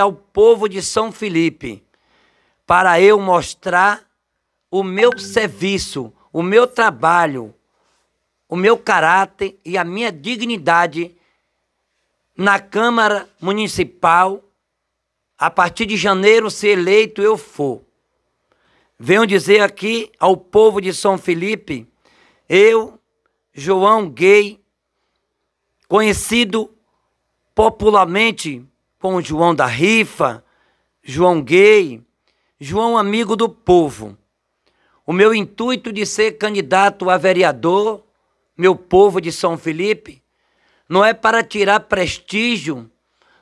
ao povo de São Felipe, para eu mostrar o meu serviço, o meu trabalho, o meu caráter e a minha dignidade na Câmara Municipal. A partir de janeiro, se eleito eu for. Venho dizer aqui ao povo de São Felipe, eu, João Gay, conhecido popularmente com João da Rifa, João Gay, João Amigo do Povo. O meu intuito de ser candidato a vereador, meu povo de São Felipe, não é para tirar prestígio,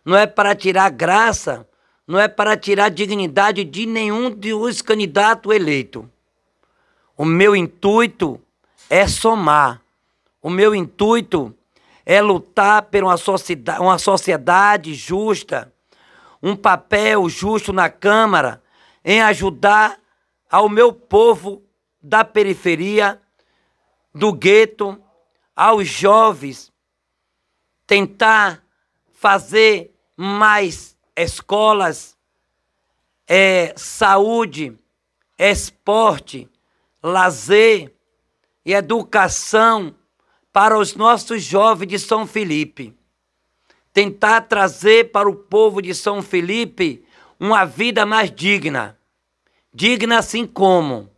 não é para tirar graça, não é para tirar dignidade de nenhum dos candidatos eleito. O meu intuito é somar. O meu intuito é lutar por uma sociedade, uma sociedade justa, um papel justo na Câmara em ajudar ao meu povo da periferia, do gueto, aos jovens, tentar fazer mais escolas, é, saúde, esporte, lazer e educação para os nossos jovens de São Felipe. Tentar trazer para o povo de São Felipe uma vida mais digna. Digna assim como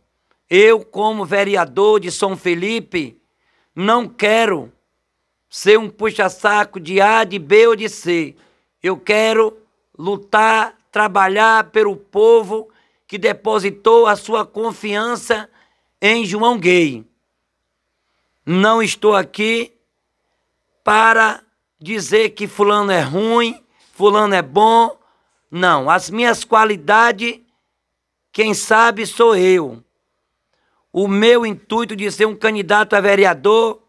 eu, como vereador de São Felipe, não quero ser um puxa-saco de A, de B ou de C. Eu quero lutar, trabalhar pelo povo que depositou a sua confiança em João Gay. Não estou aqui para dizer que fulano é ruim, fulano é bom. Não, as minhas qualidades, quem sabe sou eu. O meu intuito de ser um candidato a vereador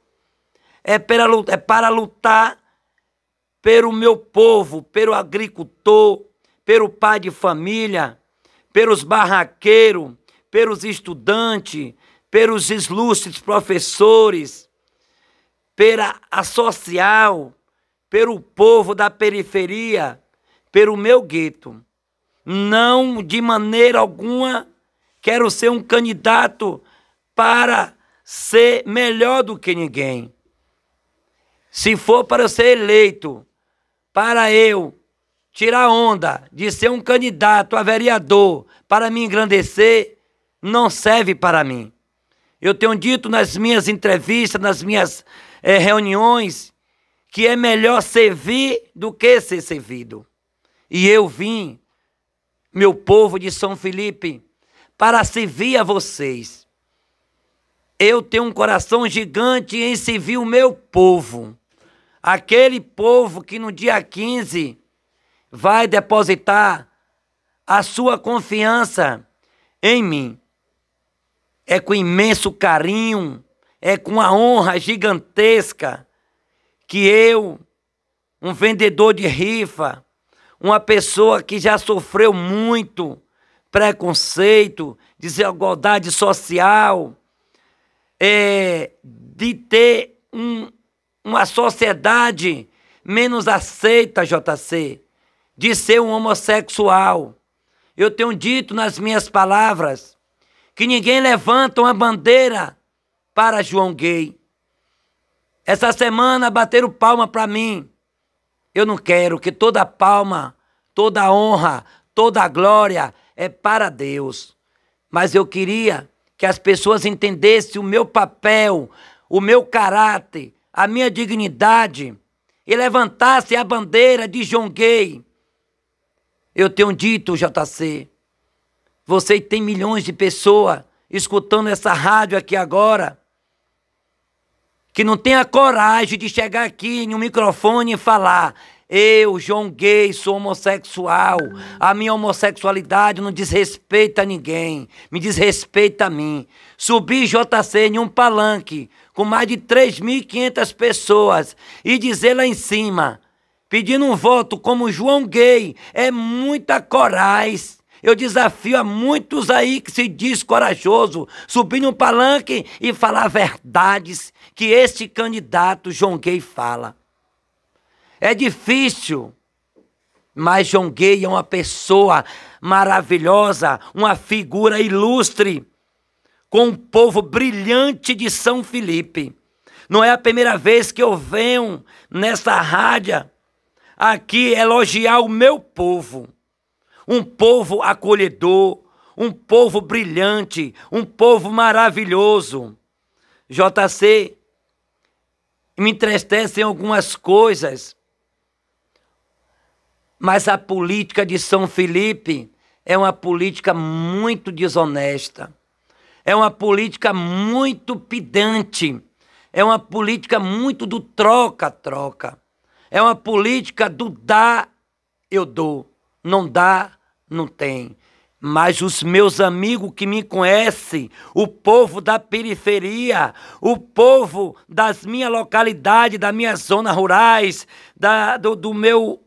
é para, é para lutar pelo meu povo, pelo agricultor, pelo pai de família, pelos barraqueiros, pelos estudantes, pelos ilustres professores, pela a social, pelo povo da periferia, pelo meu gueto. Não de maneira alguma quero ser um candidato para ser melhor do que ninguém. Se for para ser eleito, para eu tirar onda de ser um candidato a vereador para me engrandecer, não serve para mim. Eu tenho dito nas minhas entrevistas, nas minhas é, reuniões, que é melhor servir do que ser servido. E eu vim, meu povo de São Felipe, para servir a vocês. Eu tenho um coração gigante em servir o meu povo. Aquele povo que no dia 15 vai depositar a sua confiança em mim é com imenso carinho, é com a honra gigantesca que eu, um vendedor de rifa, uma pessoa que já sofreu muito preconceito, desigualdade social, é, de ter um, uma sociedade menos aceita, JC, de ser um homossexual. Eu tenho dito nas minhas palavras que ninguém levanta uma bandeira para João Gay. Essa semana bateram palma para mim. Eu não quero que toda palma, toda honra, toda glória é para Deus. Mas eu queria que as pessoas entendessem o meu papel, o meu caráter, a minha dignidade e levantassem a bandeira de João Gay. Eu tenho dito, JC, você tem milhões de pessoas escutando essa rádio aqui agora que não tem a coragem de chegar aqui em um microfone e falar: eu, João Gay, sou homossexual. A minha homossexualidade não desrespeita ninguém, me desrespeita a mim. subir JC em um palanque com mais de 3.500 pessoas e dizer lá em cima, pedindo um voto como João Gay, é muita coragem. Eu desafio a muitos aí que se diz corajoso subir no palanque e falar verdades que este candidato João Gay fala. É difícil, mas João Gay é uma pessoa maravilhosa, uma figura ilustre, com um povo brilhante de São Felipe. Não é a primeira vez que eu venho nessa rádio aqui elogiar o meu povo um povo acolhedor, um povo brilhante, um povo maravilhoso. JC, me entristecem algumas coisas, mas a política de São Felipe é uma política muito desonesta, é uma política muito pedante, é uma política muito do troca-troca, é uma política do dá, eu dou, não dá, não tem. Mas os meus amigos que me conhecem, o povo da periferia, o povo das minhas localidades, da minha zona rurais, da, do, do meu.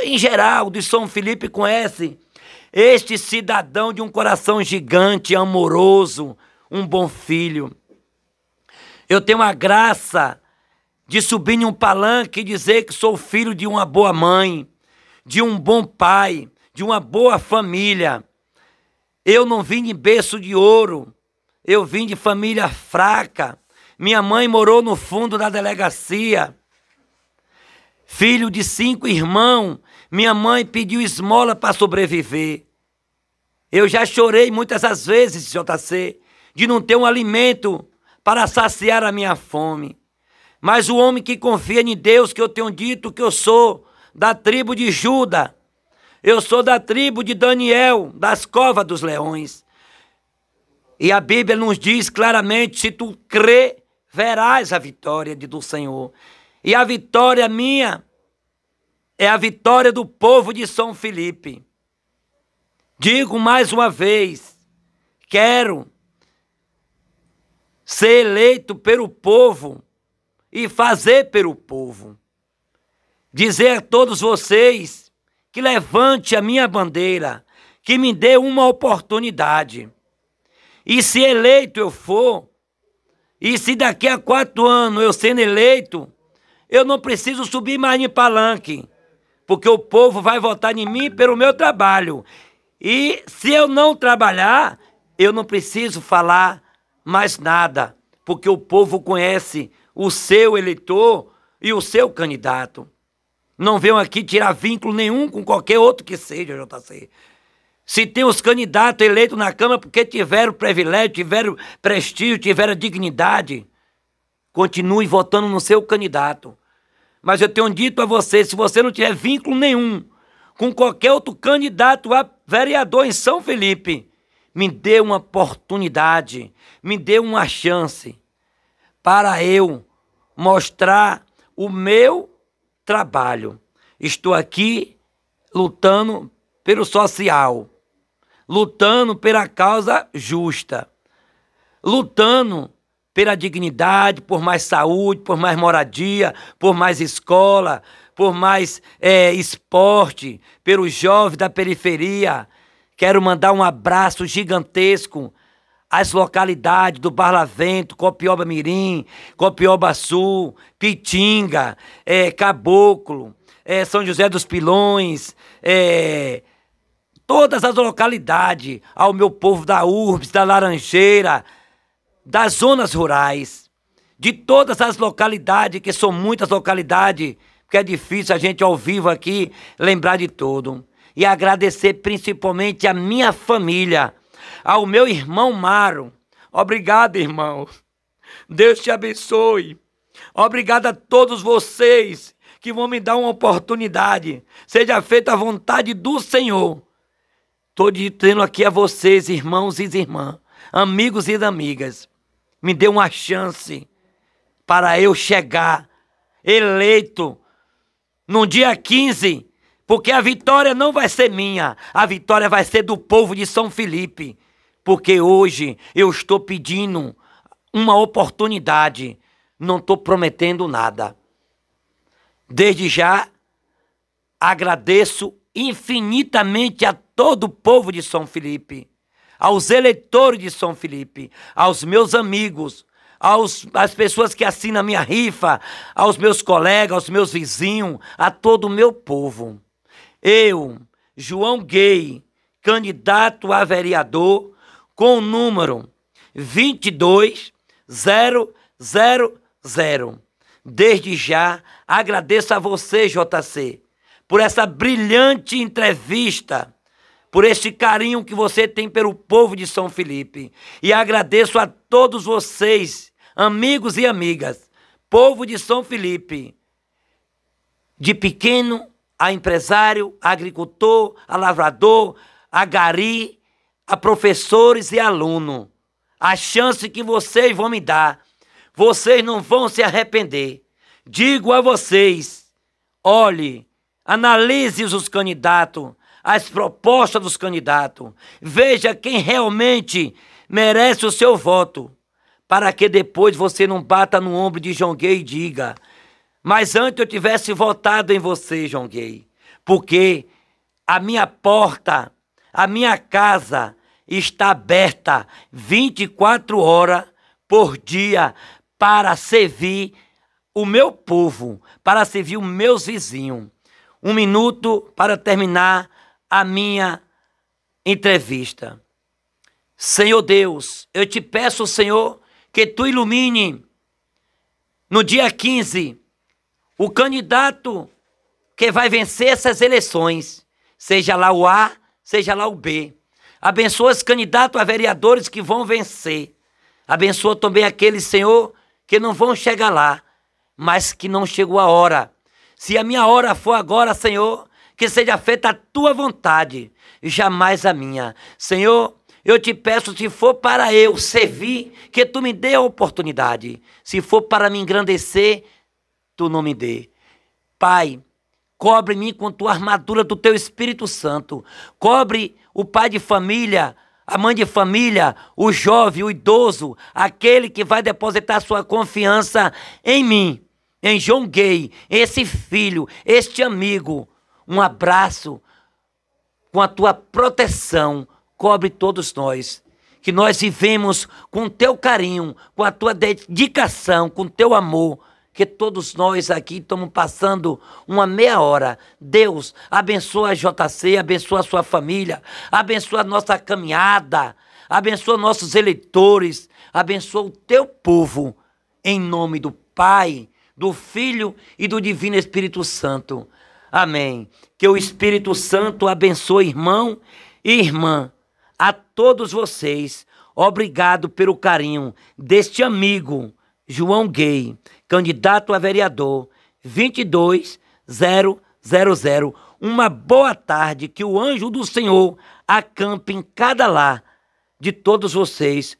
em geral, de São Felipe, conhecem. Este cidadão de um coração gigante, amoroso, um bom filho. Eu tenho a graça de subir em um palanque e dizer que sou filho de uma boa mãe, de um bom pai de uma boa família. Eu não vim de berço de ouro, eu vim de família fraca. Minha mãe morou no fundo da delegacia. Filho de cinco irmãos, minha mãe pediu esmola para sobreviver. Eu já chorei muitas as vezes, JC, de não ter um alimento para saciar a minha fome. Mas o homem que confia em Deus, que eu tenho dito que eu sou da tribo de Judá, eu sou da tribo de Daniel, das covas dos leões. E a Bíblia nos diz claramente: se tu crê, verás a vitória do Senhor. E a vitória minha é a vitória do povo de São Felipe. Digo mais uma vez: quero ser eleito pelo povo e fazer pelo povo. Dizer a todos vocês que levante a minha bandeira, que me dê uma oportunidade. E se eleito eu for, e se daqui a quatro anos eu sendo eleito, eu não preciso subir mais em palanque, porque o povo vai votar em mim pelo meu trabalho. E se eu não trabalhar, eu não preciso falar mais nada, porque o povo conhece o seu eleitor e o seu candidato. Não venham aqui tirar vínculo nenhum com qualquer outro que seja, JC. Se tem os candidatos eleitos na Câmara é porque tiveram privilégio, tiveram prestígio, tiveram dignidade, continue votando no seu candidato. Mas eu tenho dito a você, se você não tiver vínculo nenhum com qualquer outro candidato a vereador em São Felipe, me dê uma oportunidade, me dê uma chance para eu mostrar o meu trabalho. Estou aqui lutando pelo social, lutando pela causa justa, lutando pela dignidade, por mais saúde, por mais moradia, por mais escola, por mais é, esporte, pelo jovem da periferia. Quero mandar um abraço gigantesco as localidades do Barlavento, Copioba Mirim, Copioba Sul, Pitinga, é, Caboclo, é, São José dos Pilões, é, todas as localidades, ao meu povo da URBS, da Laranjeira, das zonas rurais, de todas as localidades, que são muitas localidades, porque é difícil a gente ao vivo aqui lembrar de tudo. E agradecer principalmente a minha família, ao meu irmão Maro. Obrigado, irmão. Deus te abençoe. Obrigado a todos vocês que vão me dar uma oportunidade. Seja feita a vontade do Senhor. Estou dizendo aqui a vocês, irmãos e irmãs, amigos e amigas. Me dê uma chance para eu chegar eleito no dia 15, porque a vitória não vai ser minha, a vitória vai ser do povo de São Felipe porque hoje eu estou pedindo uma oportunidade, não estou prometendo nada. Desde já, agradeço infinitamente a todo o povo de São Felipe, aos eleitores de São Felipe, aos meus amigos, aos, às pessoas que assinam a minha rifa, aos meus colegas, aos meus vizinhos, a todo o meu povo. Eu, João Gay, candidato a vereador, com o número 22000. Desde já agradeço a você, JC, por essa brilhante entrevista, por este carinho que você tem pelo povo de São Felipe. E agradeço a todos vocês, amigos e amigas, povo de São Felipe, de pequeno a empresário, a agricultor, a lavrador, a gari, a professores e aluno, a chance que vocês vão me dar. Vocês não vão se arrepender. Digo a vocês: olhe, analise os candidatos, as propostas dos candidatos, veja quem realmente merece o seu voto, para que depois você não bata no ombro de João Gay e diga: mas antes eu tivesse votado em você, João Gay, porque a minha porta, a minha casa, está aberta 24 horas por dia para servir o meu povo, para servir os meus vizinhos. Um minuto para terminar a minha entrevista. Senhor Deus, eu te peço, Senhor, que tu ilumine no dia 15 o candidato que vai vencer essas eleições, seja lá o A, seja lá o B. Abençoa os candidatos a vereadores que vão vencer. Abençoa também aqueles, Senhor, que não vão chegar lá, mas que não chegou a hora. Se a minha hora for agora, Senhor, que seja feita a tua vontade, jamais a minha. Senhor, eu te peço, se for para eu servir, que tu me dê a oportunidade. Se for para me engrandecer, tu não me dê. Pai, cobre-me com tua armadura do teu Espírito Santo. Cobre o pai de família, a mãe de família, o jovem, o idoso, aquele que vai depositar sua confiança em mim, em João Gay, esse filho, este amigo. Um abraço com a tua proteção, cobre todos nós. Que nós vivemos com teu carinho, com a tua dedicação, com teu amor que todos nós aqui estamos passando uma meia hora. Deus, abençoa a JC, abençoa a sua família, abençoa a nossa caminhada, abençoa nossos eleitores, abençoa o teu povo, em nome do Pai, do Filho e do Divino Espírito Santo. Amém. Que o Espírito Santo abençoe, irmão e irmã, a todos vocês. Obrigado pelo carinho deste amigo, João Gay candidato a vereador 22000. Uma boa tarde, que o anjo do Senhor acampe em cada lar de todos vocês.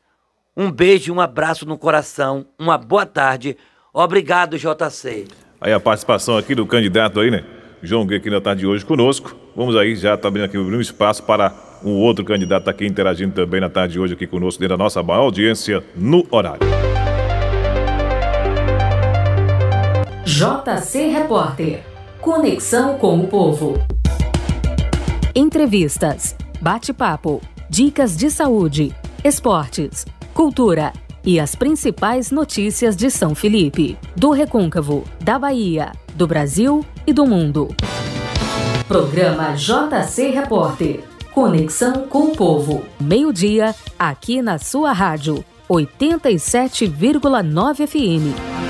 Um beijo, um abraço no coração, uma boa tarde. Obrigado, JC. Aí a participação aqui do candidato aí, né? João Gui, aqui na tarde tá de hoje conosco. Vamos aí, já está abrindo aqui um espaço para um outro candidato aqui interagindo também na tarde de hoje aqui conosco, dentro da nossa maior audiência no horário. JC Repórter. Conexão com o povo. Entrevistas, bate-papo, dicas de saúde, esportes, cultura e as principais notícias de São Felipe, do Recôncavo, da Bahia, do Brasil e do mundo. Programa JC Repórter. Conexão com o povo. Meio-dia, aqui na sua rádio, 87,9 FM.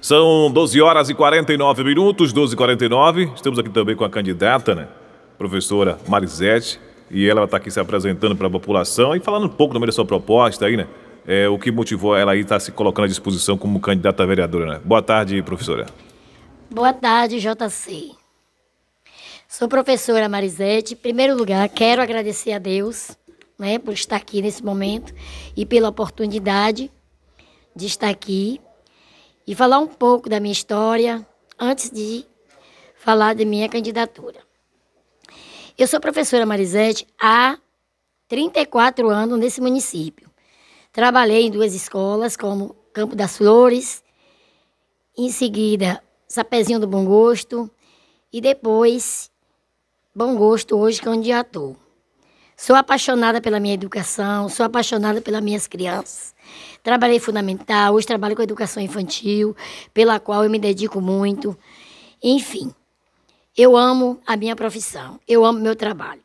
São 12 horas e 49 minutos, 12 e 49. Estamos aqui também com a candidata, né? Professora Marisete. E ela está aqui se apresentando para a população e falando um pouco também da sua proposta aí, né? É, o que motivou ela aí estar tá se colocando à disposição como candidata a vereadora, né? Boa tarde, professora. Boa tarde, JC. Sou professora Marisete. Em primeiro lugar, quero agradecer a Deus né, por estar aqui nesse momento e pela oportunidade de estar aqui e falar um pouco da minha história antes de falar de minha candidatura. Eu sou professora Marisete há 34 anos nesse município. Trabalhei em duas escolas, como Campo das Flores, em seguida, Sapezinho do Bom Gosto e depois Bom Gosto, hoje, que é onde atuo. Sou apaixonada pela minha educação, sou apaixonada pelas minhas crianças. Trabalhei fundamental, hoje trabalho com educação infantil, pela qual eu me dedico muito. Enfim, eu amo a minha profissão, eu amo meu trabalho.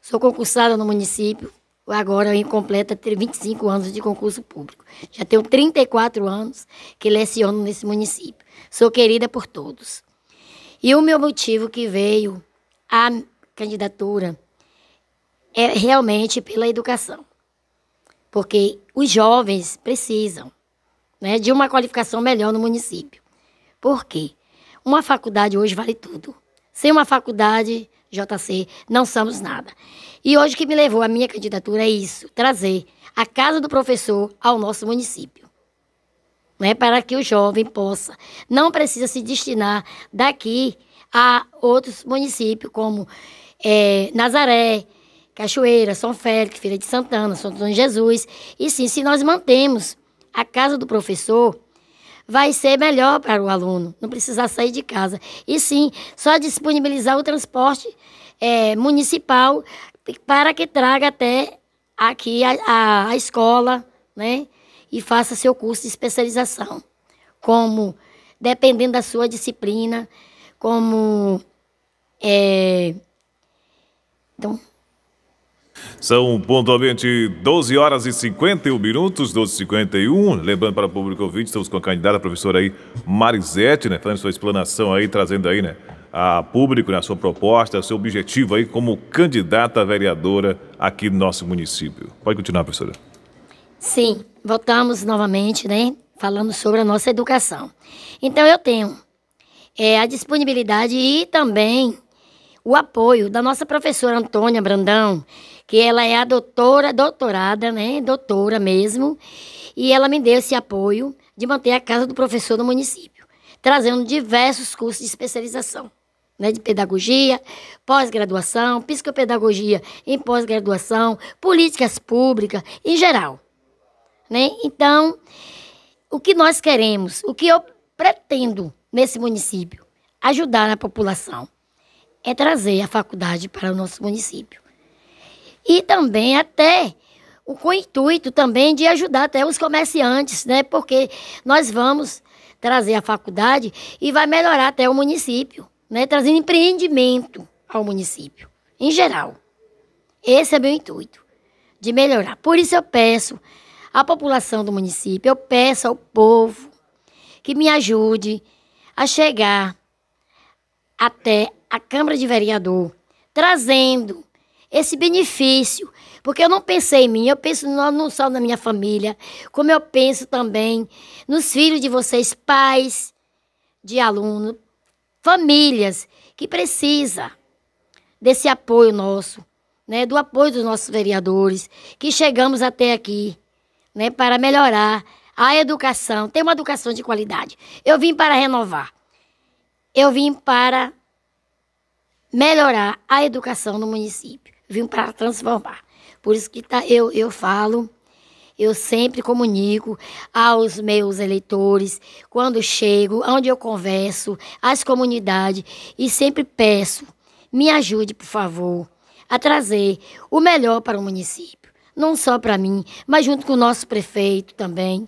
Sou concursada no município, agora eu completa 25 anos de concurso público. Já tenho 34 anos que leciono nesse município. Sou querida por todos. E o meu motivo que veio à candidatura é realmente pela educação porque os jovens precisam né, de uma qualificação melhor no município. Por quê? Uma faculdade hoje vale tudo. Sem uma faculdade, JC, não somos nada. E hoje o que me levou a minha candidatura é isso: trazer a casa do professor ao nosso município. Né, para que o jovem possa, não precisa se destinar daqui a outros municípios como é, Nazaré, Cachoeira, São Félix, Feira de Santana, São Antônio Jesus. E sim, se nós mantemos a casa do professor, vai ser melhor para o aluno, não precisar sair de casa. E sim, só disponibilizar o transporte é, municipal para que traga até aqui a, a, a escola, né? E faça seu curso de especialização, como dependendo da sua disciplina, como é, então são pontualmente 12 horas e 51 minutos, 12 e 51. Lembrando para o público ouvinte, estamos com a candidata a professora aí, Marisete, né? Fazendo sua explanação aí, trazendo aí, né? A público, né? A sua proposta, seu objetivo aí como candidata a vereadora aqui no nosso município. Pode continuar, professora. Sim, voltamos novamente, né? Falando sobre a nossa educação. Então, eu tenho é, a disponibilidade e também o apoio da nossa professora Antônia Brandão, que ela é a doutora, doutorada, né? Doutora mesmo. E ela me deu esse apoio de manter a casa do professor no município, trazendo diversos cursos de especialização. Né, de pedagogia, pós-graduação, psicopedagogia em pós-graduação, políticas públicas em geral. Né? Então, o que nós queremos, o que eu pretendo nesse município, ajudar a população é trazer a faculdade para o nosso município. E também até com o intuito também de ajudar até os comerciantes, né? Porque nós vamos trazer a faculdade e vai melhorar até o município, né? Trazendo empreendimento ao município, em geral. Esse é meu intuito, de melhorar. Por isso eu peço à população do município, eu peço ao povo que me ajude a chegar até a Câmara de Vereador, trazendo esse benefício, porque eu não pensei em mim, eu penso não só na minha família, como eu penso também nos filhos de vocês, pais de aluno, famílias que precisa desse apoio nosso, né, do apoio dos nossos vereadores, que chegamos até aqui, né, para melhorar a educação, ter uma educação de qualidade. Eu vim para renovar. Eu vim para melhorar a educação no município. Vim para transformar. Por isso que tá, eu, eu falo, eu sempre comunico aos meus eleitores, quando chego, onde eu converso, às comunidades, e sempre peço, me ajude, por favor, a trazer o melhor para o município. Não só para mim, mas junto com o nosso prefeito também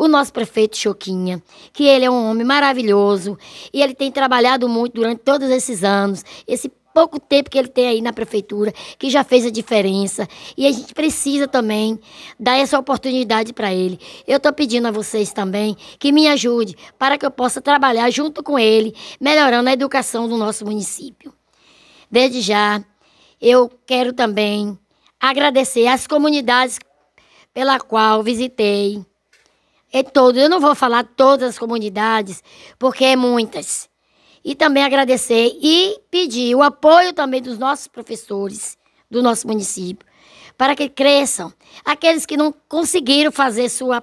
o nosso prefeito Choquinha, que ele é um homem maravilhoso e ele tem trabalhado muito durante todos esses anos, esse pouco tempo que ele tem aí na prefeitura, que já fez a diferença. E a gente precisa também dar essa oportunidade para ele. Eu estou pedindo a vocês também que me ajude para que eu possa trabalhar junto com ele, melhorando a educação do nosso município. Desde já, eu quero também agradecer às comunidades pela qual visitei é todo. Eu não vou falar todas as comunidades, porque é muitas. E também agradecer e pedir o apoio também dos nossos professores do nosso município, para que cresçam. Aqueles que não conseguiram fazer sua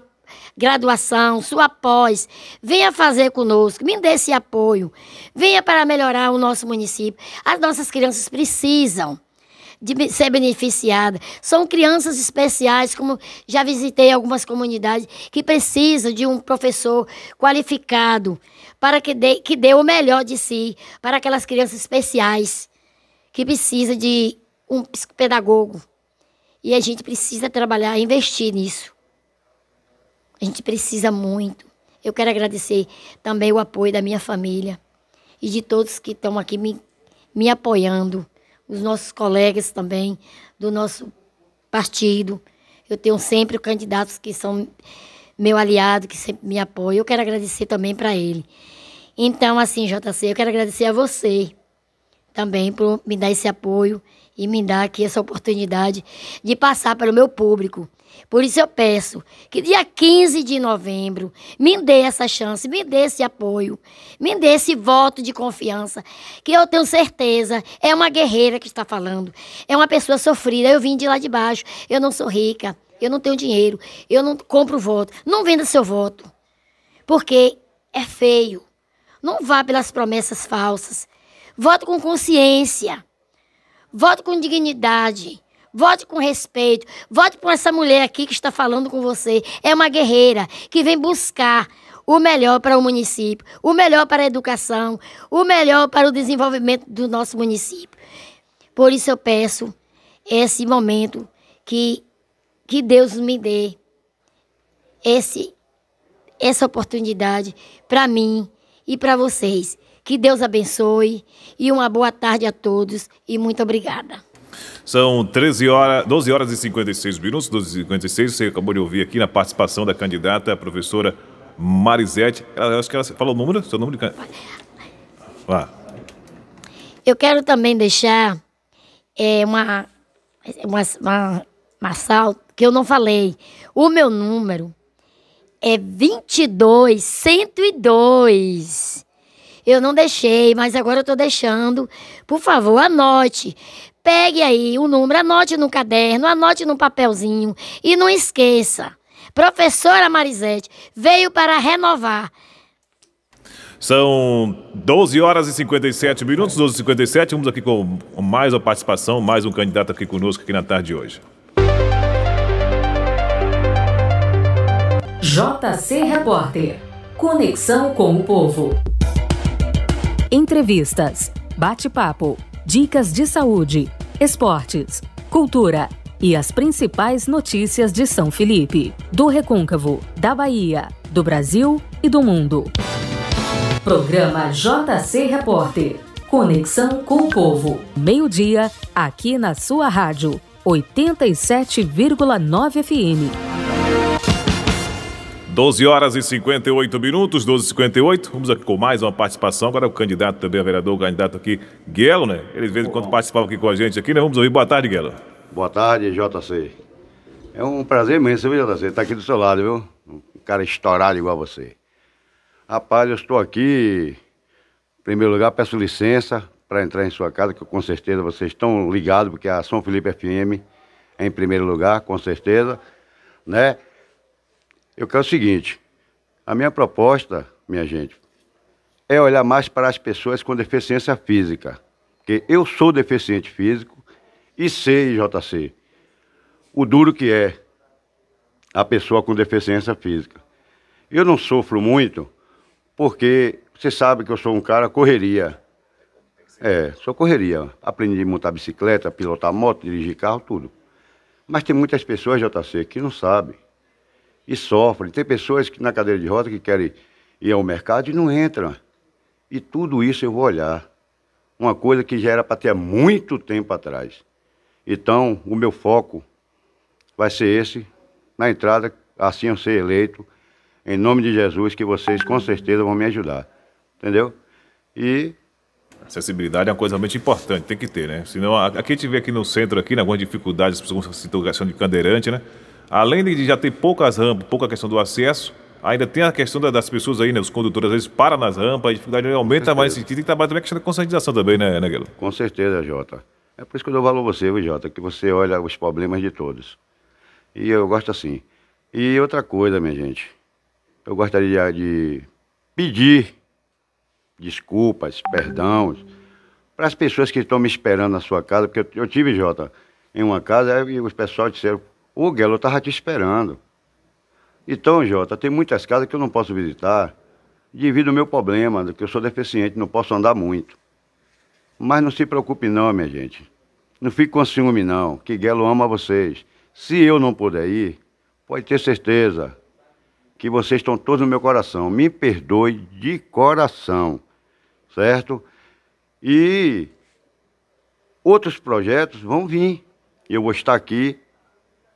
graduação, sua pós, venha fazer conosco, me dê esse apoio, venha para melhorar o nosso município. As nossas crianças precisam de ser beneficiada. São crianças especiais, como já visitei algumas comunidades, que precisam de um professor qualificado para que dê, que dê o melhor de si para aquelas crianças especiais que precisam de um pedagogo. E a gente precisa trabalhar, investir nisso. A gente precisa muito. Eu quero agradecer também o apoio da minha família e de todos que estão aqui me, me apoiando os nossos colegas também do nosso partido. Eu tenho sempre candidatos que são meu aliado, que sempre me apoia. Eu quero agradecer também para ele. Então, assim, JC, eu quero agradecer a você também por me dar esse apoio e me dar aqui essa oportunidade de passar para o meu público, por isso eu peço que dia 15 de novembro me dê essa chance, me dê esse apoio, me dê esse voto de confiança, que eu tenho certeza é uma guerreira que está falando, é uma pessoa sofrida. Eu vim de lá de baixo, eu não sou rica, eu não tenho dinheiro, eu não compro voto. Não venda seu voto, porque é feio. Não vá pelas promessas falsas. Vote com consciência. Vote com dignidade. Vote com respeito. Vote por essa mulher aqui que está falando com você. É uma guerreira que vem buscar o melhor para o município, o melhor para a educação, o melhor para o desenvolvimento do nosso município. Por isso eu peço esse momento que, que Deus me dê esse, essa oportunidade para mim e para vocês. Que Deus abençoe e uma boa tarde a todos e muito obrigada. São 13 horas, 12 horas e 56 minutos, 12 e 56. Você acabou de ouvir aqui na participação da candidata, a professora Marisete. Ela, acho que ela falou o número, seu número de Lá. Eu quero também deixar é, uma, uma, uma, uma salto que eu não falei. O meu número é 22102. Eu não deixei, mas agora eu estou deixando. Por favor, anote. Pegue aí o número, anote no caderno, anote no papelzinho e não esqueça. Professora Marisete veio para renovar. São 12 horas e 57 minutos, 12 e 57. Vamos aqui com mais uma participação, mais um candidato aqui conosco aqui na tarde de hoje. JC Repórter. Conexão com o povo. Entrevistas, bate-papo dicas de saúde, esportes, cultura e as principais notícias de São Felipe, do Recôncavo, da Bahia, do Brasil e do mundo. Programa JC Repórter. Conexão com o povo. Meio-dia, aqui na sua rádio, 87,9 FM. 12 horas e 58 minutos, 12 e 58. Vamos aqui com mais uma participação. Agora o candidato também, o vereador, o candidato aqui, Guelo, né? Ele de vez em quando participava aqui com a gente aqui, né? Vamos ouvir. Boa tarde, Guelo. Boa tarde, JC. É um prazer imenso, viu, JC? Tá aqui do seu lado, viu? Um cara estourado igual você. Rapaz, eu estou aqui. Em primeiro lugar, peço licença para entrar em sua casa, que com certeza vocês estão ligados, porque a São Felipe FM é em primeiro lugar, com certeza, né? Eu quero o seguinte: a minha proposta, minha gente, é olhar mais para as pessoas com deficiência física. Porque eu sou deficiente físico e sei, JC, o duro que é a pessoa com deficiência física. Eu não sofro muito porque você sabe que eu sou um cara correria. É, sou correria. Aprendi a montar bicicleta, pilotar moto, dirigir carro, tudo. Mas tem muitas pessoas, JC, que não sabem e sofrem. Tem pessoas que na cadeira de roda que querem ir ao mercado e não entram. E tudo isso eu vou olhar. Uma coisa que já era para ter há muito tempo atrás. Então, o meu foco vai ser esse, na entrada, assim eu ser eleito, em nome de Jesus, que vocês com certeza vão me ajudar. Entendeu? E Acessibilidade é uma coisa realmente importante, tem que ter, né? Senão, aqui a gente vê aqui no centro, aqui, né, algumas dificuldades, pessoas com situação de candeirante, né? além de já ter poucas rampas, pouca questão do acesso, ainda tem a questão das pessoas aí, né? Os condutores às vezes param nas rampas, a dificuldade aumenta mais nesse sentido. Tem que trabalhar também a questão da conscientização também, né, Neguelo? Com certeza, Jota. É por isso que eu dou valor a você, viu, Jota? Que você olha os problemas de todos. E eu gosto assim. E outra coisa, minha gente. Eu gostaria de pedir desculpas, perdão para as pessoas que estão me esperando na sua casa, porque eu, eu tive, Jota, em uma casa e os pessoal disseram, o Guelo, estava te esperando. Então, Jota, tem muitas casas que eu não posso visitar devido ao meu problema, que eu sou deficiente, não posso andar muito. Mas não se preocupe não, minha gente. Não fique com ciúme não, que Guelo ama vocês. Se eu não puder ir, pode ter certeza que vocês estão todos no meu coração. Me perdoe de coração, certo? E outros projetos vão vir. Eu vou estar aqui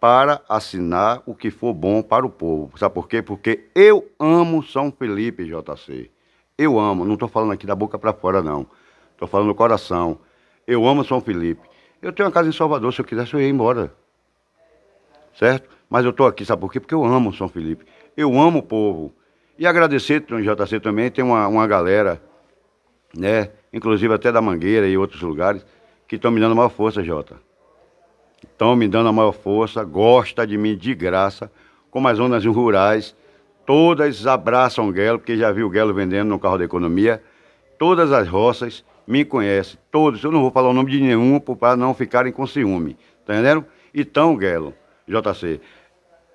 para assinar o que for bom para o povo. Sabe por quê? Porque eu amo São Felipe, JC. Eu amo, não estou falando aqui da boca para fora, não. Estou falando do coração. Eu amo São Felipe. Eu tenho uma casa em Salvador, se eu quisesse eu ia embora. Certo? Mas eu estou aqui, sabe por quê? Porque eu amo São Felipe. Eu amo o povo. E agradecer, JC, também tem uma, uma galera, né? Inclusive até da Mangueira e outros lugares, que estão me dando uma força, Jota estão me dando a maior força, gosta de mim de graça, como as zonas rurais, todas abraçam o Gelo, porque já viu o Gelo vendendo no carro da economia, todas as roças me conhecem, todos, eu não vou falar o nome de nenhum para não ficarem com ciúme, tá entendendo? Então, Gelo, JC,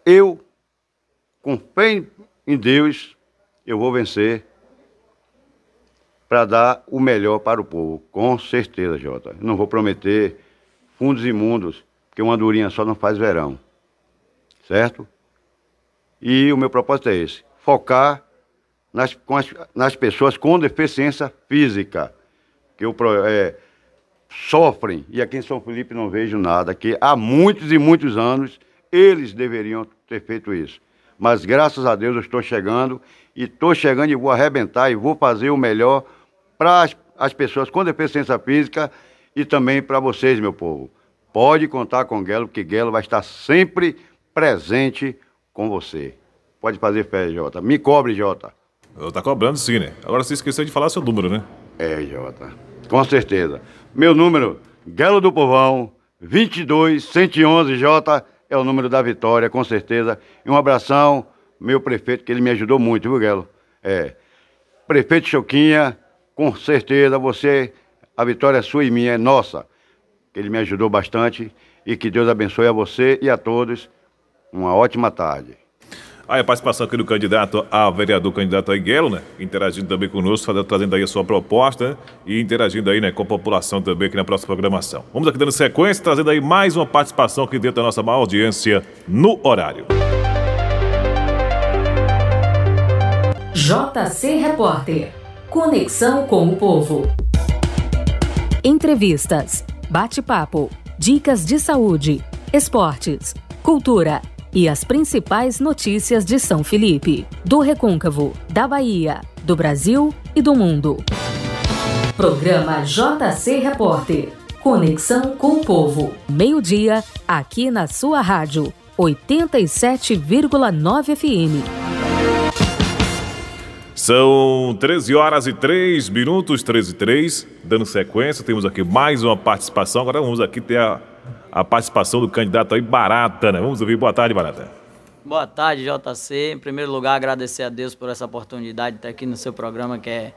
eu, com fé em Deus, eu vou vencer para dar o melhor para o povo, com certeza, Jota. Não vou prometer fundos imundos, porque uma durinha só não faz verão. Certo? E o meu propósito é esse: focar nas, as, nas pessoas com deficiência física, que eu, é, sofrem, e aqui em São Felipe não vejo nada, que há muitos e muitos anos eles deveriam ter feito isso. Mas graças a Deus eu estou chegando, e estou chegando e vou arrebentar, e vou fazer o melhor para as, as pessoas com deficiência física e também para vocês, meu povo. Pode contar com Gelo, porque Gelo vai estar sempre presente com você. Pode fazer fé, Jota. Me cobre, Jota. Eu tá cobrando sim, né? Agora você esqueceu de falar seu número, né? É, Jota. Com certeza. Meu número, Guelo do Povão, 22111 J Jota, é o número da vitória, com certeza. E um abração, meu prefeito, que ele me ajudou muito, viu, Galo? É. Prefeito Choquinha, com certeza você, a vitória é sua e minha, é nossa ele me ajudou bastante e que Deus abençoe a você e a todos. Uma ótima tarde. Aí a participação aqui do candidato a vereador, candidato Aiguelo, né? Interagindo também conosco, trazendo aí a sua proposta né? e interagindo aí né, com a população também aqui na próxima programação. Vamos aqui dando sequência, trazendo aí mais uma participação aqui dentro da nossa maior audiência no horário. JC Repórter. Conexão com o povo. Entrevistas bate-papo, dicas de saúde, esportes, cultura e as principais notícias de São Felipe, do Recôncavo, da Bahia, do Brasil e do mundo. Programa JC Repórter. Conexão com o povo. Meio-dia, aqui na sua rádio, 87,9 FM. São 13 horas e 3 minutos, 13 e 3. Dando sequência, temos aqui mais uma participação. Agora vamos aqui ter a, a participação do candidato aí, Barata, né? Vamos ouvir. Boa tarde, Barata. Boa tarde, JC. Em primeiro lugar, agradecer a Deus por essa oportunidade de estar aqui no seu programa, que é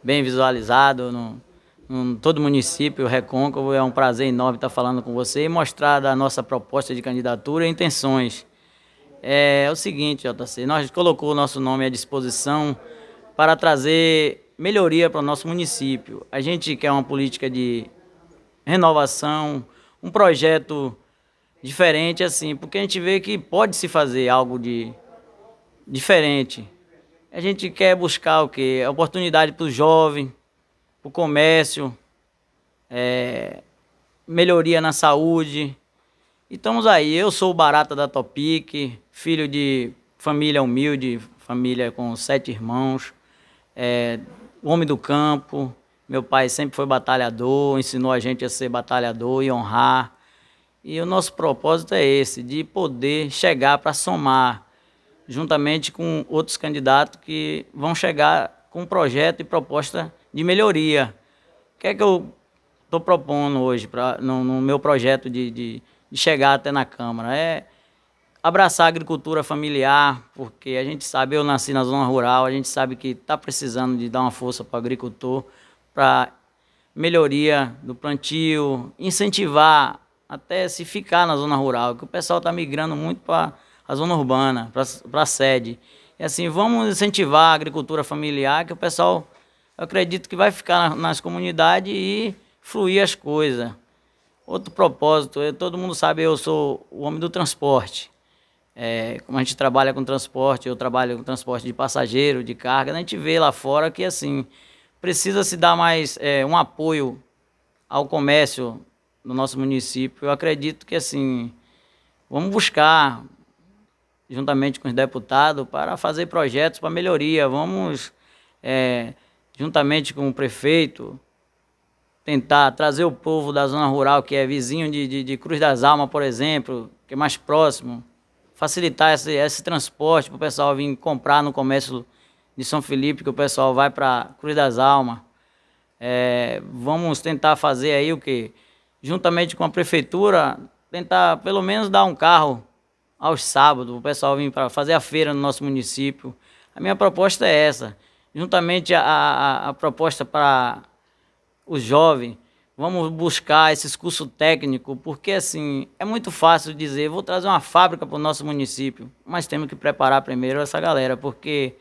bem visualizado no, no todo município, Recôncavo. É um prazer enorme estar falando com você e mostrar a nossa proposta de candidatura e intenções é, é o seguinte, JC, nós colocou o nosso nome à disposição para trazer melhoria para o nosso município. A gente quer uma política de renovação, um projeto diferente, assim, porque a gente vê que pode se fazer algo de diferente. A gente quer buscar o quê? A oportunidade para o jovem, para o comércio, é, melhoria na saúde, e estamos aí. Eu sou o Barata da Topic, filho de família humilde, família com sete irmãos, é, homem do campo. Meu pai sempre foi batalhador, ensinou a gente a ser batalhador e honrar. E o nosso propósito é esse, de poder chegar para somar, juntamente com outros candidatos que vão chegar com projeto e proposta de melhoria. O que é que eu estou propondo hoje pra, no, no meu projeto de, de de chegar até na Câmara. É abraçar a agricultura familiar, porque a gente sabe, eu nasci na zona rural, a gente sabe que está precisando de dar uma força para o agricultor, para melhoria do plantio, incentivar até se ficar na zona rural, que o pessoal está migrando muito para a zona urbana, para a sede. E assim, vamos incentivar a agricultura familiar, que o pessoal, eu acredito que vai ficar nas comunidades e fluir as coisas outro propósito. Eu, é, todo mundo sabe, eu sou o homem do transporte. É, como a gente trabalha com transporte, eu trabalho com transporte de passageiro, de carga, né? a gente vê lá fora que, assim, precisa se dar mais é, um apoio ao comércio no nosso município. Eu acredito que, assim, vamos buscar, juntamente com os deputados, para fazer projetos para melhoria. Vamos, é, juntamente com o prefeito, tentar trazer o povo da zona rural, que é vizinho de, de, de Cruz das Almas, por exemplo, que é mais próximo, facilitar esse, esse transporte para o pessoal vir comprar no comércio de São Felipe, que o pessoal vai para Cruz das Almas. É, vamos tentar fazer aí o que? Juntamente com a prefeitura, tentar pelo menos dar um carro aos sábados, o pessoal vir para fazer a feira no nosso município. A minha proposta é essa. Juntamente a, a, a proposta para o jovem, vamos buscar esses cursos técnicos, porque assim, é muito fácil dizer, vou trazer uma fábrica para o nosso município, mas temos que preparar primeiro essa galera, porque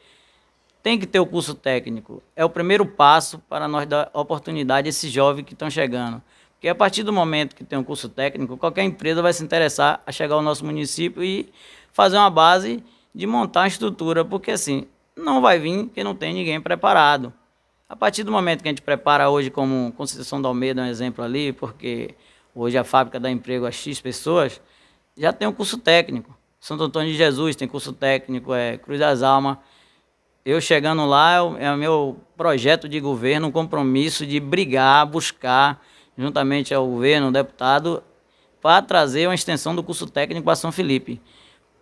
tem que ter o curso técnico. É o primeiro passo para nós dar oportunidade a esses jovens que estão chegando. Porque a partir do momento que tem um curso técnico, qualquer empresa vai se interessar a chegar ao nosso município e fazer uma base de montar a estrutura, porque assim, não vai vir que não tem ninguém preparado. A partir do momento que a gente prepara hoje, como Constituição do Almeida, é um exemplo ali, porque hoje a fábrica dá emprego a X pessoas, já tem um curso técnico. Santo Antônio de Jesus tem curso técnico, é Cruz das Almas. Eu chegando lá, é o é meu projeto de governo, um compromisso de brigar, buscar, juntamente ao governo, ao deputado, para trazer uma extensão do curso técnico para São Felipe.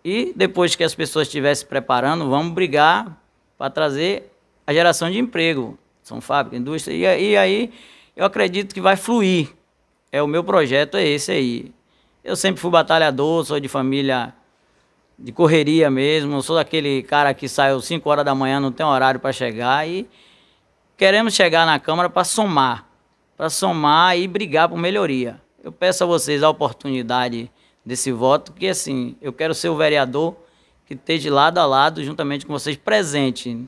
E depois que as pessoas estivessem preparando, vamos brigar para trazer a geração de emprego são fábrica, indústria, e, e aí eu acredito que vai fluir. É o meu projeto, é esse aí. Eu sempre fui batalhador, sou de família de correria mesmo, sou daquele cara que saiu 5 horas da manhã, não tem horário para chegar e queremos chegar na Câmara para somar, para somar e brigar por melhoria. Eu peço a vocês a oportunidade desse voto, que assim, eu quero ser o vereador que esteja lado a lado, juntamente com vocês, presente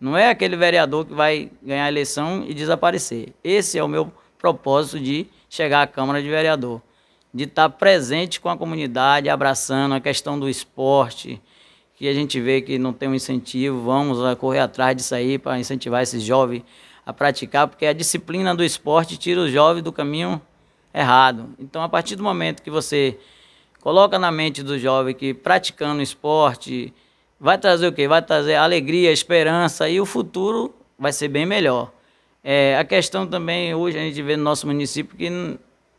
não é aquele vereador que vai ganhar a eleição e desaparecer. Esse é o meu propósito de chegar à Câmara de Vereador. De estar presente com a comunidade, abraçando a questão do esporte, que a gente vê que não tem um incentivo, vamos correr atrás disso aí para incentivar esses jovens a praticar, porque a disciplina do esporte tira o jovem do caminho errado. Então, a partir do momento que você coloca na mente do jovem que praticando esporte, vai trazer o quê? Vai trazer alegria, esperança e o futuro vai ser bem melhor. É, a questão também, hoje a gente vê no nosso município que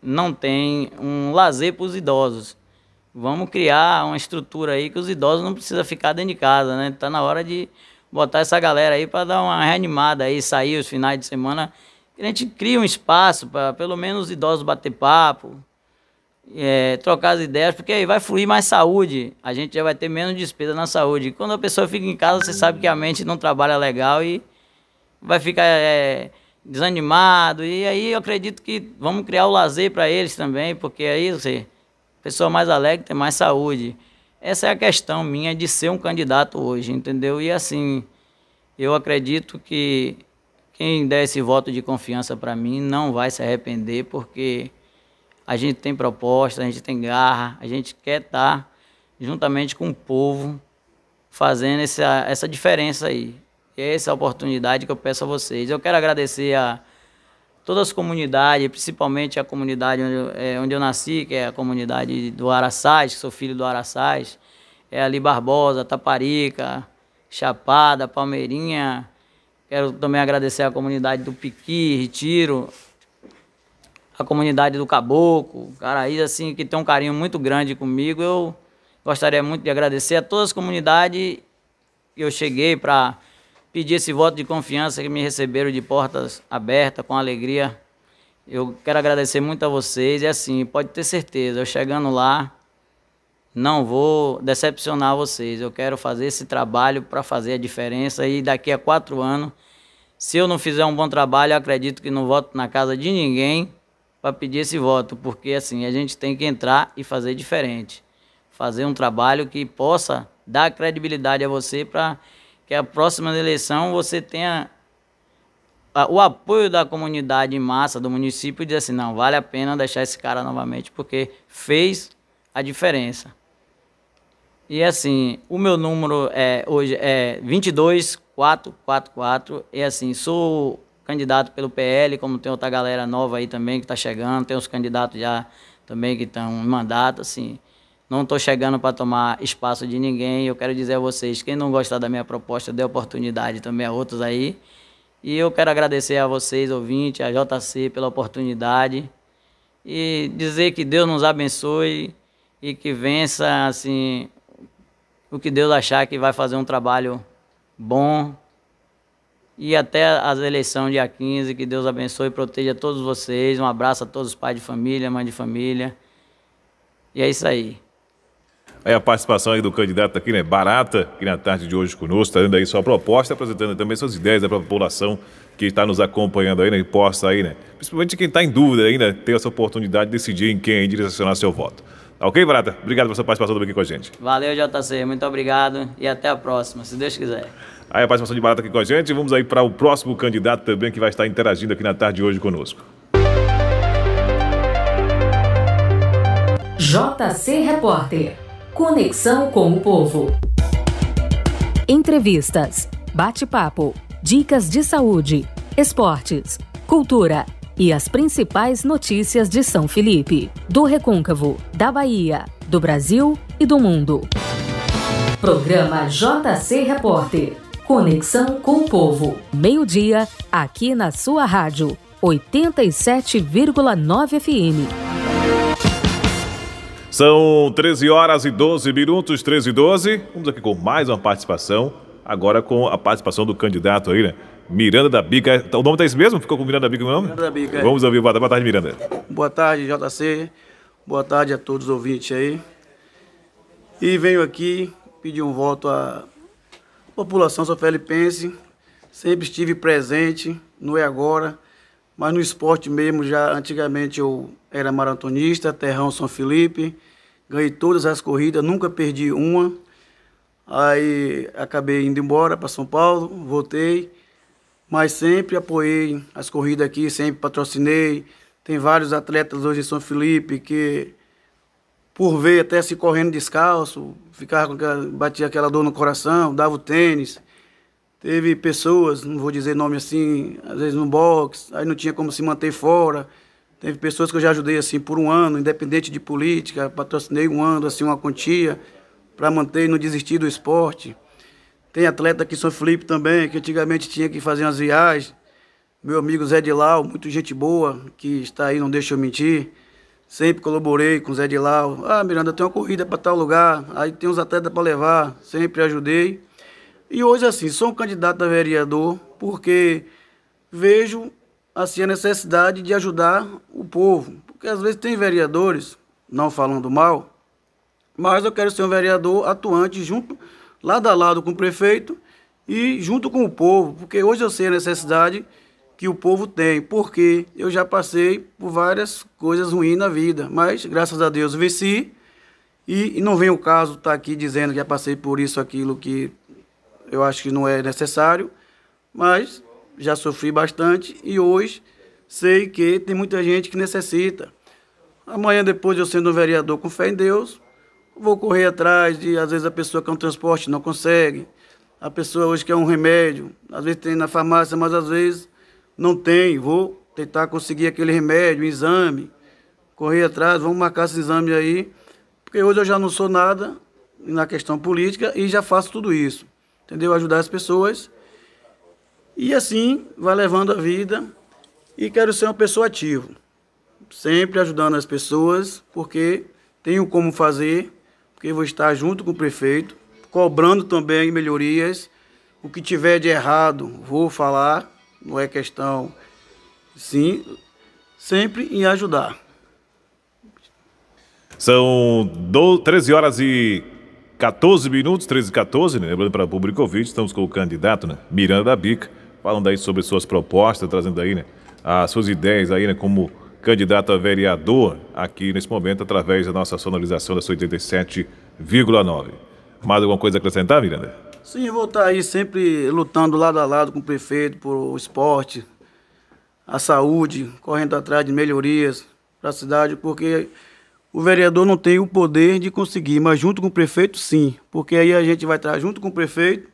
não tem um lazer para os idosos. Vamos criar uma estrutura aí que os idosos não precisam ficar dentro de casa, né? Está na hora de botar essa galera aí para dar uma reanimada aí, sair os finais de semana. A gente cria um espaço para pelo menos os idosos bater papo, é, trocar as ideias, porque aí vai fluir mais saúde, a gente já vai ter menos despesa na saúde. Quando a pessoa fica em casa, você sabe que a mente não trabalha legal e vai ficar é, desanimado. E aí eu acredito que vamos criar o lazer para eles também, porque aí você, pessoa mais alegre tem mais saúde. Essa é a questão minha de ser um candidato hoje, entendeu? E assim, eu acredito que quem der esse voto de confiança para mim não vai se arrepender, porque a gente tem proposta, a gente tem garra, a gente quer estar tá juntamente com o povo fazendo essa, essa diferença aí. E é essa é a oportunidade que eu peço a vocês. Eu quero agradecer a todas as comunidades, principalmente a comunidade onde eu, é, onde eu nasci, que é a comunidade do Araçás, que sou filho do Araçás, é ali Barbosa, Taparica, Chapada, Palmeirinha. Quero também agradecer a comunidade do Piqui, Retiro, a comunidade do Caboclo, aí assim, que tem um carinho muito grande comigo. Eu gostaria muito de agradecer a todas as comunidades que eu cheguei para pedir esse voto de confiança que me receberam de portas abertas, com alegria. Eu quero agradecer muito a vocês e assim, pode ter certeza, eu chegando lá, não vou decepcionar vocês. Eu quero fazer esse trabalho para fazer a diferença e daqui a quatro anos, se eu não fizer um bom trabalho, acredito que não voto na casa de ninguém para pedir esse voto, porque assim, a gente tem que entrar e fazer diferente. Fazer um trabalho que possa dar credibilidade a você para que a próxima eleição você tenha o apoio da comunidade em massa do município e dizer assim, não, vale a pena deixar esse cara novamente, porque fez a diferença. E assim, o meu número é, hoje é 22444, e assim, sou candidato pelo PL, como tem outra galera nova aí também que está chegando, tem uns candidatos já também que estão em mandato, assim. Não estou chegando para tomar espaço de ninguém. Eu quero dizer a vocês, quem não gostar da minha proposta, dê oportunidade também a outros aí. E eu quero agradecer a vocês, ouvintes, a JC, pela oportunidade. E dizer que Deus nos abençoe e que vença, assim, o que Deus achar que vai fazer um trabalho bom e até as eleições dia 15. Que Deus abençoe e proteja todos vocês. Um abraço a todos os pais de família, mãe de família. E é isso aí. Aí a participação aí do candidato aqui, né? Barata, que na tarde de hoje conosco, está dando aí sua proposta, apresentando também suas ideias da população que está nos acompanhando aí, né? E possa aí, né? Principalmente quem está em dúvida ainda, né? tem essa oportunidade de decidir em quem direcionar seu voto. Tá ok, Barata? Obrigado pela sua participação também aqui com a gente. Valeu, JC. Muito obrigado e até a próxima, se Deus quiser aí a participação de Barata aqui com a gente. Vamos aí para o próximo candidato também que vai estar interagindo aqui na tarde de hoje conosco. JC Repórter. Conexão com o povo. Entrevistas, bate-papo, dicas de saúde, esportes, cultura e as principais notícias de São Felipe, do Recôncavo, da Bahia, do Brasil e do mundo. Programa JC Repórter. Conexão com o Povo. Meio-dia, aqui na sua rádio, 87,9 FM. São 13 horas e 12 minutos, 13 e 12. Vamos aqui com mais uma participação. Agora com a participação do candidato aí, né? Miranda da Bica. O nome tá esse mesmo? Ficou com Miranda da Bica o nome? Miranda da Bica. É. Vamos ouvir. Boa tarde, Miranda. Boa tarde, JC. Boa tarde a todos os ouvintes aí. E venho aqui pedir um voto a População pense sempre estive presente, não é agora, mas no esporte mesmo, já antigamente eu era maratonista, terrão São Felipe, ganhei todas as corridas, nunca perdi uma. Aí acabei indo embora para São Paulo, voltei, mas sempre apoiei as corridas aqui, sempre patrocinei. Tem vários atletas hoje em São Felipe que por ver até se correndo descalço, ficava com aquela, batia aquela dor no coração, dava o tênis. Teve pessoas, não vou dizer nome assim, às vezes no box, aí não tinha como se manter fora. Teve pessoas que eu já ajudei assim por um ano, independente de política, patrocinei um ano, assim, uma quantia, para manter e não desistir do esporte. Tem atleta que sou São Felipe também, que antigamente tinha que fazer umas viagens. Meu amigo Zé de Lau, muito gente boa, que está aí, não deixa eu mentir. Sempre colaborei com o Zé de Lau. Ah, Miranda, tem uma corrida para tal lugar, aí tem uns atletas para levar, sempre ajudei. E hoje, assim, sou um candidato a vereador porque vejo assim, a necessidade de ajudar o povo. Porque às vezes tem vereadores, não falando mal, mas eu quero ser um vereador atuante junto, lado a lado com o prefeito e junto com o povo, porque hoje eu sei a necessidade que o povo tem, porque eu já passei por várias coisas ruins na vida, mas graças a Deus venci e, e não vem o caso estar tá aqui dizendo que já passei por isso, aquilo que eu acho que não é necessário, mas já sofri bastante e hoje sei que tem muita gente que necessita. Amanhã, depois de eu sendo vereador com fé em Deus, vou correr atrás de, às vezes, a pessoa que é um transporte não consegue, a pessoa hoje quer um remédio, às vezes tem na farmácia, mas às vezes não tem, vou tentar conseguir aquele remédio, um exame, correr atrás, vamos marcar esse exame aí, porque hoje eu já não sou nada na questão política e já faço tudo isso, entendeu? Ajudar as pessoas. E assim vai levando a vida e quero ser uma pessoa ativa, sempre ajudando as pessoas, porque tenho como fazer, porque vou estar junto com o prefeito, cobrando também melhorias, o que tiver de errado, vou falar não é questão, sim, sempre em ajudar. São 12, 13 horas e 14 minutos, 13 e 14, né? lembrando para o público ouvinte, estamos com o candidato, né? Miranda da Bica, falando aí sobre suas propostas, trazendo aí, né? As suas ideias aí, né? Como candidato a vereador aqui nesse momento, através da nossa sonorização da 87,9. Mais alguma coisa a acrescentar, Miranda? Sim, vou estar tá aí sempre lutando lado a lado com o prefeito por o esporte, a saúde, correndo atrás de melhorias para a cidade, porque o vereador não tem o poder de conseguir, mas junto com o prefeito, sim. Porque aí a gente vai estar junto com o prefeito,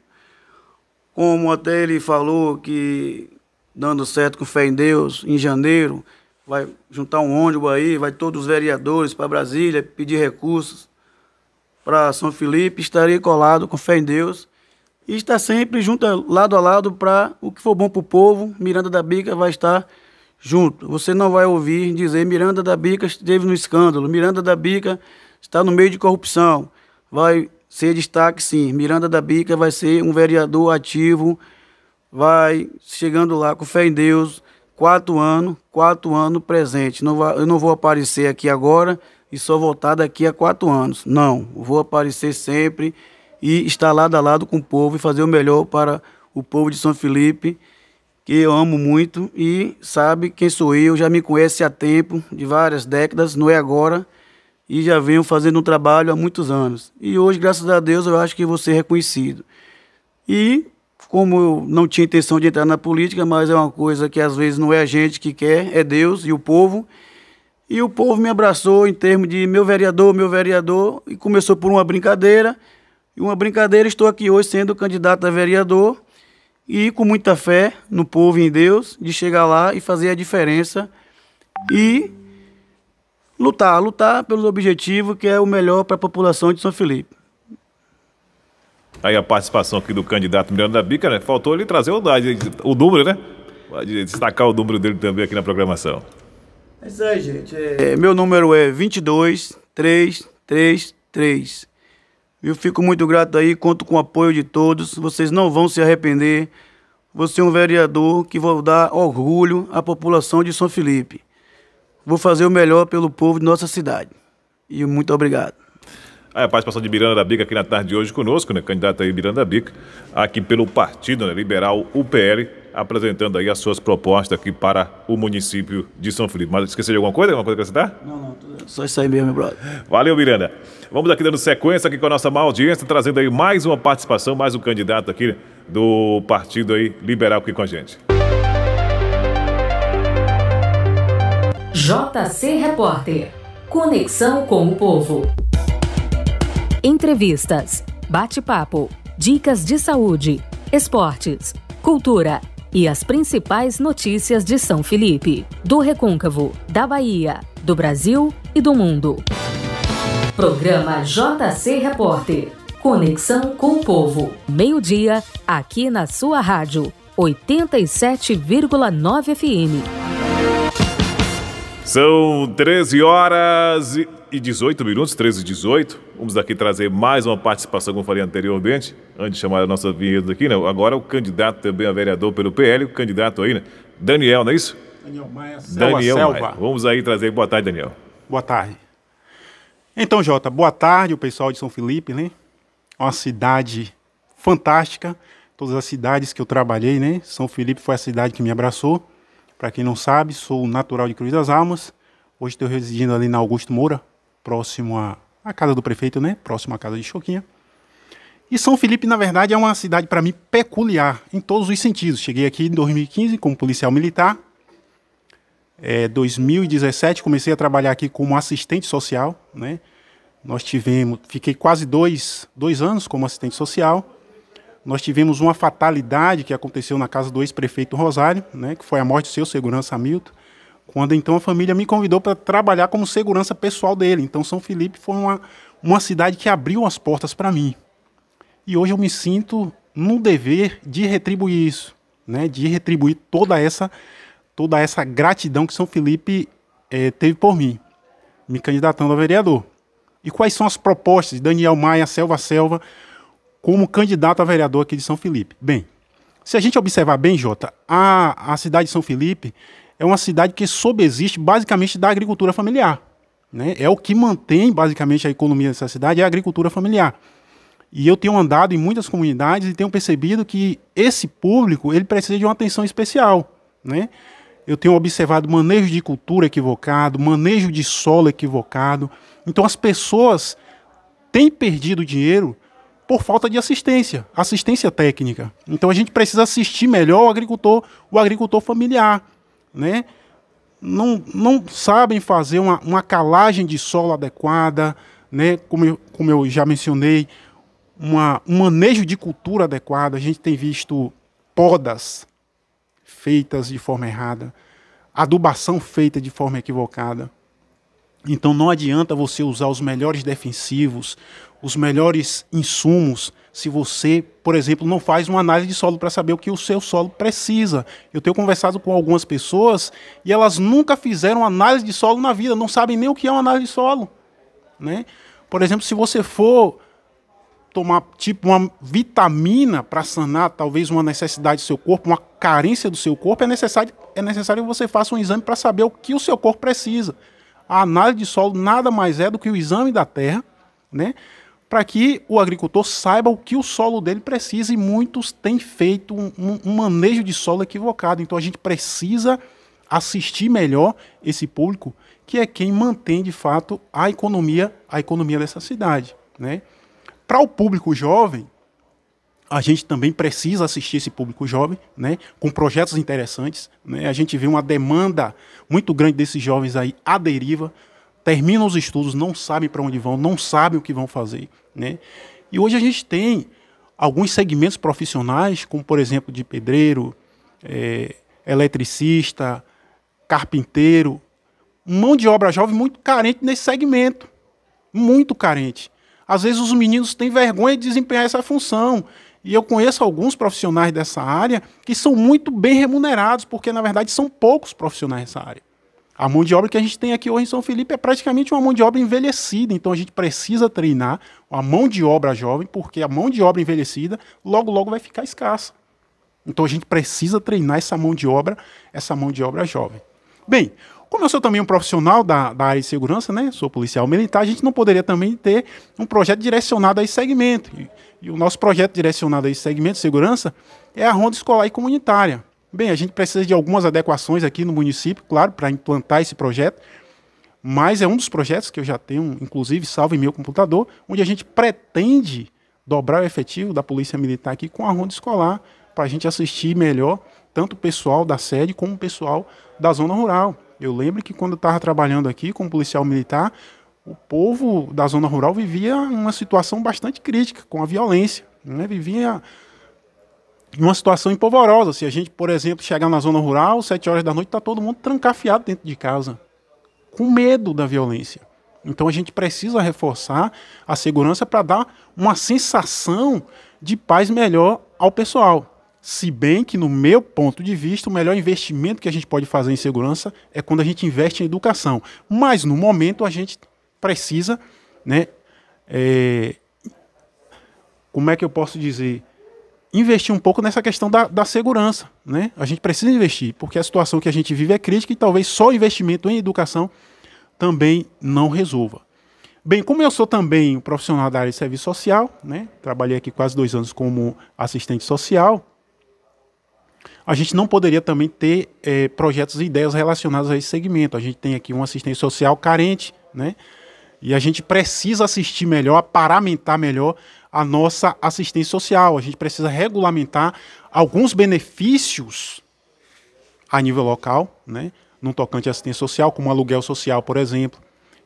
como até ele falou que, dando certo com fé em Deus, em janeiro, vai juntar um ônibus aí, vai todos os vereadores para Brasília pedir recursos para São Felipe, estarei colado com fé em Deus e estar sempre junto, lado a lado, para o que for bom para o povo, Miranda da Bica vai estar junto. Você não vai ouvir dizer Miranda da Bica esteve no escândalo, Miranda da Bica está no meio de corrupção. Vai ser destaque sim. Miranda da Bica vai ser um vereador ativo, vai chegando lá com fé em Deus, quatro anos, quatro anos presente. Não vai, eu não vou aparecer aqui agora e só voltar daqui a quatro anos. Não, vou aparecer sempre e estar lado a lado com o povo e fazer o melhor para o povo de São Felipe, que eu amo muito e sabe quem sou eu, já me conhece há tempo, de várias décadas, não é agora, e já venho fazendo um trabalho há muitos anos. E hoje, graças a Deus, eu acho que vou ser reconhecido. E como eu não tinha intenção de entrar na política, mas é uma coisa que às vezes não é a gente que quer, é Deus e o povo. E o povo me abraçou em termos de meu vereador, meu vereador, e começou por uma brincadeira, e uma brincadeira, estou aqui hoje sendo candidato a vereador e com muita fé no povo e em Deus de chegar lá e fazer a diferença e lutar, lutar pelo objetivo que é o melhor para a população de São Felipe. Aí a participação aqui do candidato Miranda Bica, né? Faltou ele trazer o, o número, né? Pode destacar o número dele também aqui na programação. É isso aí, gente. É, é meu número é 22 333. Eu fico muito grato aí, conto com o apoio de todos. Vocês não vão se arrepender. Você é um vereador que vou dar orgulho à população de São Felipe. Vou fazer o melhor pelo povo de nossa cidade. E muito obrigado. A participação de Miranda da Bica aqui na tarde de hoje conosco, né? Candidata aí Miranda Bica, aqui pelo Partido né? Liberal UPL apresentando aí as suas propostas aqui para o município de São Felipe. Mas esqueceu de alguma coisa? Alguma coisa que você dá? Não, não. Só isso aí mesmo, meu brother. Valeu, Miranda. Vamos aqui dando sequência aqui com a nossa má audiência, trazendo aí mais uma participação, mais um candidato aqui do Partido aí Liberal aqui com a gente. JC Repórter. Conexão com o povo. Entrevistas, bate-papo, dicas de saúde, esportes, cultura, e as principais notícias de São Felipe, do Recôncavo, da Bahia, do Brasil e do mundo. Programa JC Repórter. Conexão com o povo. Meio-dia, aqui na sua rádio, 87,9 FM. São 13 horas e 18 minutos, 13 e 18. Vamos aqui trazer mais uma participação, como falei anteriormente, antes de chamar a nossa vinheta aqui, né? Agora o candidato também a vereador pelo PL, o candidato aí, né? Daniel, não é isso? Daniel Maia, Selva, Daniel Selva. Maia. Vamos aí trazer. Boa tarde, Daniel. Boa tarde. Então, Jota, boa tarde, o pessoal de São Felipe, né? Uma cidade fantástica. Todas as cidades que eu trabalhei, né? São Felipe foi a cidade que me abraçou. Para quem não sabe, sou natural de Cruz das Almas. Hoje estou residindo ali na Augusto Moura, próximo a a casa do prefeito, né? Próximo à casa de Choquinha. E São Felipe, na verdade, é uma cidade para mim peculiar em todos os sentidos. Cheguei aqui em 2015 como policial militar. É, 2017 comecei a trabalhar aqui como assistente social, né? Nós tivemos, fiquei quase dois, dois anos como assistente social. Nós tivemos uma fatalidade que aconteceu na casa do ex-prefeito Rosário, né? Que foi a morte do seu segurança Hamilton. Quando então a família me convidou para trabalhar como segurança pessoal dele. Então São Felipe foi uma, uma cidade que abriu as portas para mim. E hoje eu me sinto no dever de retribuir isso, né? De retribuir toda essa toda essa gratidão que São Felipe eh, teve por mim, me candidatando a vereador. E quais são as propostas de Daniel Maia Selva Selva como candidato a vereador aqui de São Felipe? Bem, se a gente observar bem, Jota, a, a cidade de São Felipe é uma cidade que sobreexiste basicamente da agricultura familiar. Né? É o que mantém basicamente a economia dessa cidade, é a agricultura familiar. E eu tenho andado em muitas comunidades e tenho percebido que esse público ele precisa de uma atenção especial. Né? Eu tenho observado manejo de cultura equivocado, manejo de solo equivocado. Então as pessoas têm perdido dinheiro por falta de assistência, assistência técnica. Então a gente precisa assistir melhor o agricultor, o agricultor familiar né? Não, não sabem fazer uma, uma calagem de solo adequada, né? Como eu, como eu já mencionei, uma, um manejo de cultura adequado. A gente tem visto podas feitas de forma errada, adubação feita de forma equivocada. Então não adianta você usar os melhores defensivos, os melhores insumos, se você, por exemplo, não faz uma análise de solo para saber o que o seu solo precisa. Eu tenho conversado com algumas pessoas e elas nunca fizeram análise de solo na vida, não sabem nem o que é uma análise de solo. Né? Por exemplo, se você for tomar tipo uma vitamina para sanar talvez uma necessidade do seu corpo, uma carência do seu corpo, é necessário, é necessário que você faça um exame para saber o que o seu corpo precisa. A análise de solo nada mais é do que o exame da terra, né? para que o agricultor saiba o que o solo dele precisa, e muitos têm feito um, um, manejo de solo equivocado. Então a gente precisa assistir melhor esse público, que é quem mantém de fato a economia, a economia dessa cidade. Né? Para o público jovem, a gente também precisa assistir esse público jovem, né, com projetos interessantes. Né? A gente vê uma demanda muito grande desses jovens aí à deriva, terminam os estudos, não sabem para onde vão, não sabem o que vão fazer. Né? E hoje a gente tem alguns segmentos profissionais, como por exemplo de pedreiro, é, eletricista, carpinteiro, mão de obra jovem muito carente nesse segmento, muito carente. Às vezes os meninos têm vergonha de desempenhar essa função. E eu conheço alguns profissionais dessa área que são muito bem remunerados, porque na verdade são poucos profissionais dessa área. A mão de obra que a gente tem aqui hoje em São Felipe é praticamente uma mão de obra envelhecida, então a gente precisa treinar a mão de obra jovem, porque a mão de obra envelhecida logo logo vai ficar escassa. Então a gente precisa treinar essa mão de obra, essa mão de obra jovem. Bem, como eu sou também um profissional da, da, área de segurança, né? Sou policial militar, a gente não poderia também ter um projeto direcionado a esse segmento. E, e o nosso projeto direcionado a esse segmento de segurança é a Ronda Escolar e Comunitária. Bem, a gente precisa de algumas adequações aqui no município, claro, para implantar esse projeto, mas é um dos projetos que eu já tenho, inclusive, salvo em meu computador, onde a gente pretende dobrar o efetivo da Polícia Militar aqui com a ronda escolar, para a gente assistir melhor tanto o pessoal da sede como o pessoal da zona rural. Eu lembro que quando eu estava trabalhando aqui como policial militar, o povo da zona rural vivia uma situação bastante crítica com a violência. Né? Vivia uma situação empolvorosa. Se a gente, por exemplo, chegar na zona rural, sete horas da noite, está todo mundo trancafiado dentro de casa, com medo da violência. Então a gente precisa reforçar a segurança para dar uma sensação de paz melhor ao pessoal. Se bem que, no meu ponto de vista, o melhor investimento que a gente pode fazer em segurança é quando a gente investe em educação. Mas, no momento, a gente precisa, né? É, como é que eu posso dizer? investir um pouco nessa questão da, da, segurança. Né? A gente precisa investir, porque a situação que a gente vive é crítica e talvez só o investimento em educação também não resolva. Bem, como eu sou também um profissional da área de serviço social, né? trabalhei aqui quase dois anos como assistente social, a gente não poderia também ter é, projetos e ideias relacionados a esse segmento. A gente tem aqui um assistente social carente, né? e a gente precisa assistir melhor, paramentar melhor a nossa assistência social. A gente precisa regulamentar alguns benefícios a nível local, né? no tocante à assistência social, como aluguel social, por exemplo.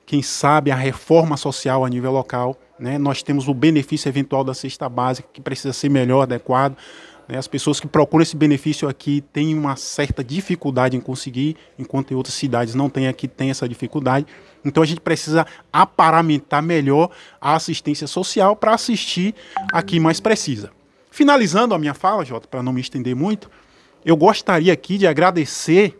Quem sabe a reforma social a nível local. Né? Nós temos o benefício eventual da cesta básica, que precisa ser melhor adequado. Né? As pessoas que procuram esse benefício aqui têm uma certa dificuldade em conseguir, enquanto em outras cidades não tem aqui, tem essa dificuldade. Então a gente precisa aparamentar melhor a assistência social para assistir a quem mais precisa. Finalizando a minha fala, Jota, para não me estender muito, eu gostaria aqui de agradecer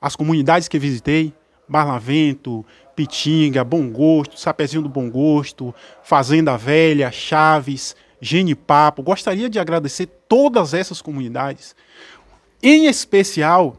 as comunidades que visitei, Barlavento, Pitinga, Bom Gosto, Sapezinho do Bom Gosto, Fazenda Velha, Chaves, Genipapo. Gostaria de agradecer todas essas comunidades, em especial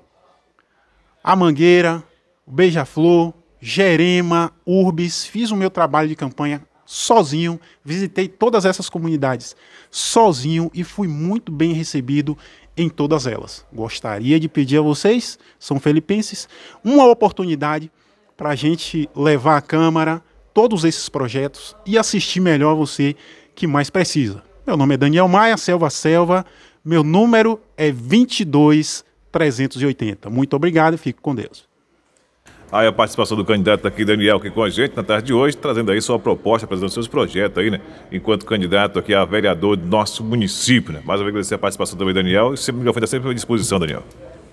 a Mangueira, o Beija-Flor, Jerema, Urbis. Fiz o meu trabalho de campanha sozinho, visitei todas essas comunidades sozinho e fui muito bem recebido em todas elas. Gostaria de pedir a vocês, são Felipenses, uma oportunidade para a gente levar à Câmara todos esses projetos e assistir melhor você que mais precisa. Meu nome é Daniel Maia, Selva Selva. Meu número é 22380. Muito obrigado e fico com Deus. Aí a participação do candidato aqui, Daniel, aqui com a gente na tarde de hoje, trazendo aí sua proposta, apresentando seus projetos aí, né? Enquanto candidato aqui a vereador do nosso município, né? Mais uma vez agradecer a participação também, Daniel. E sempre me oferece tá sempre à disposição, Daniel.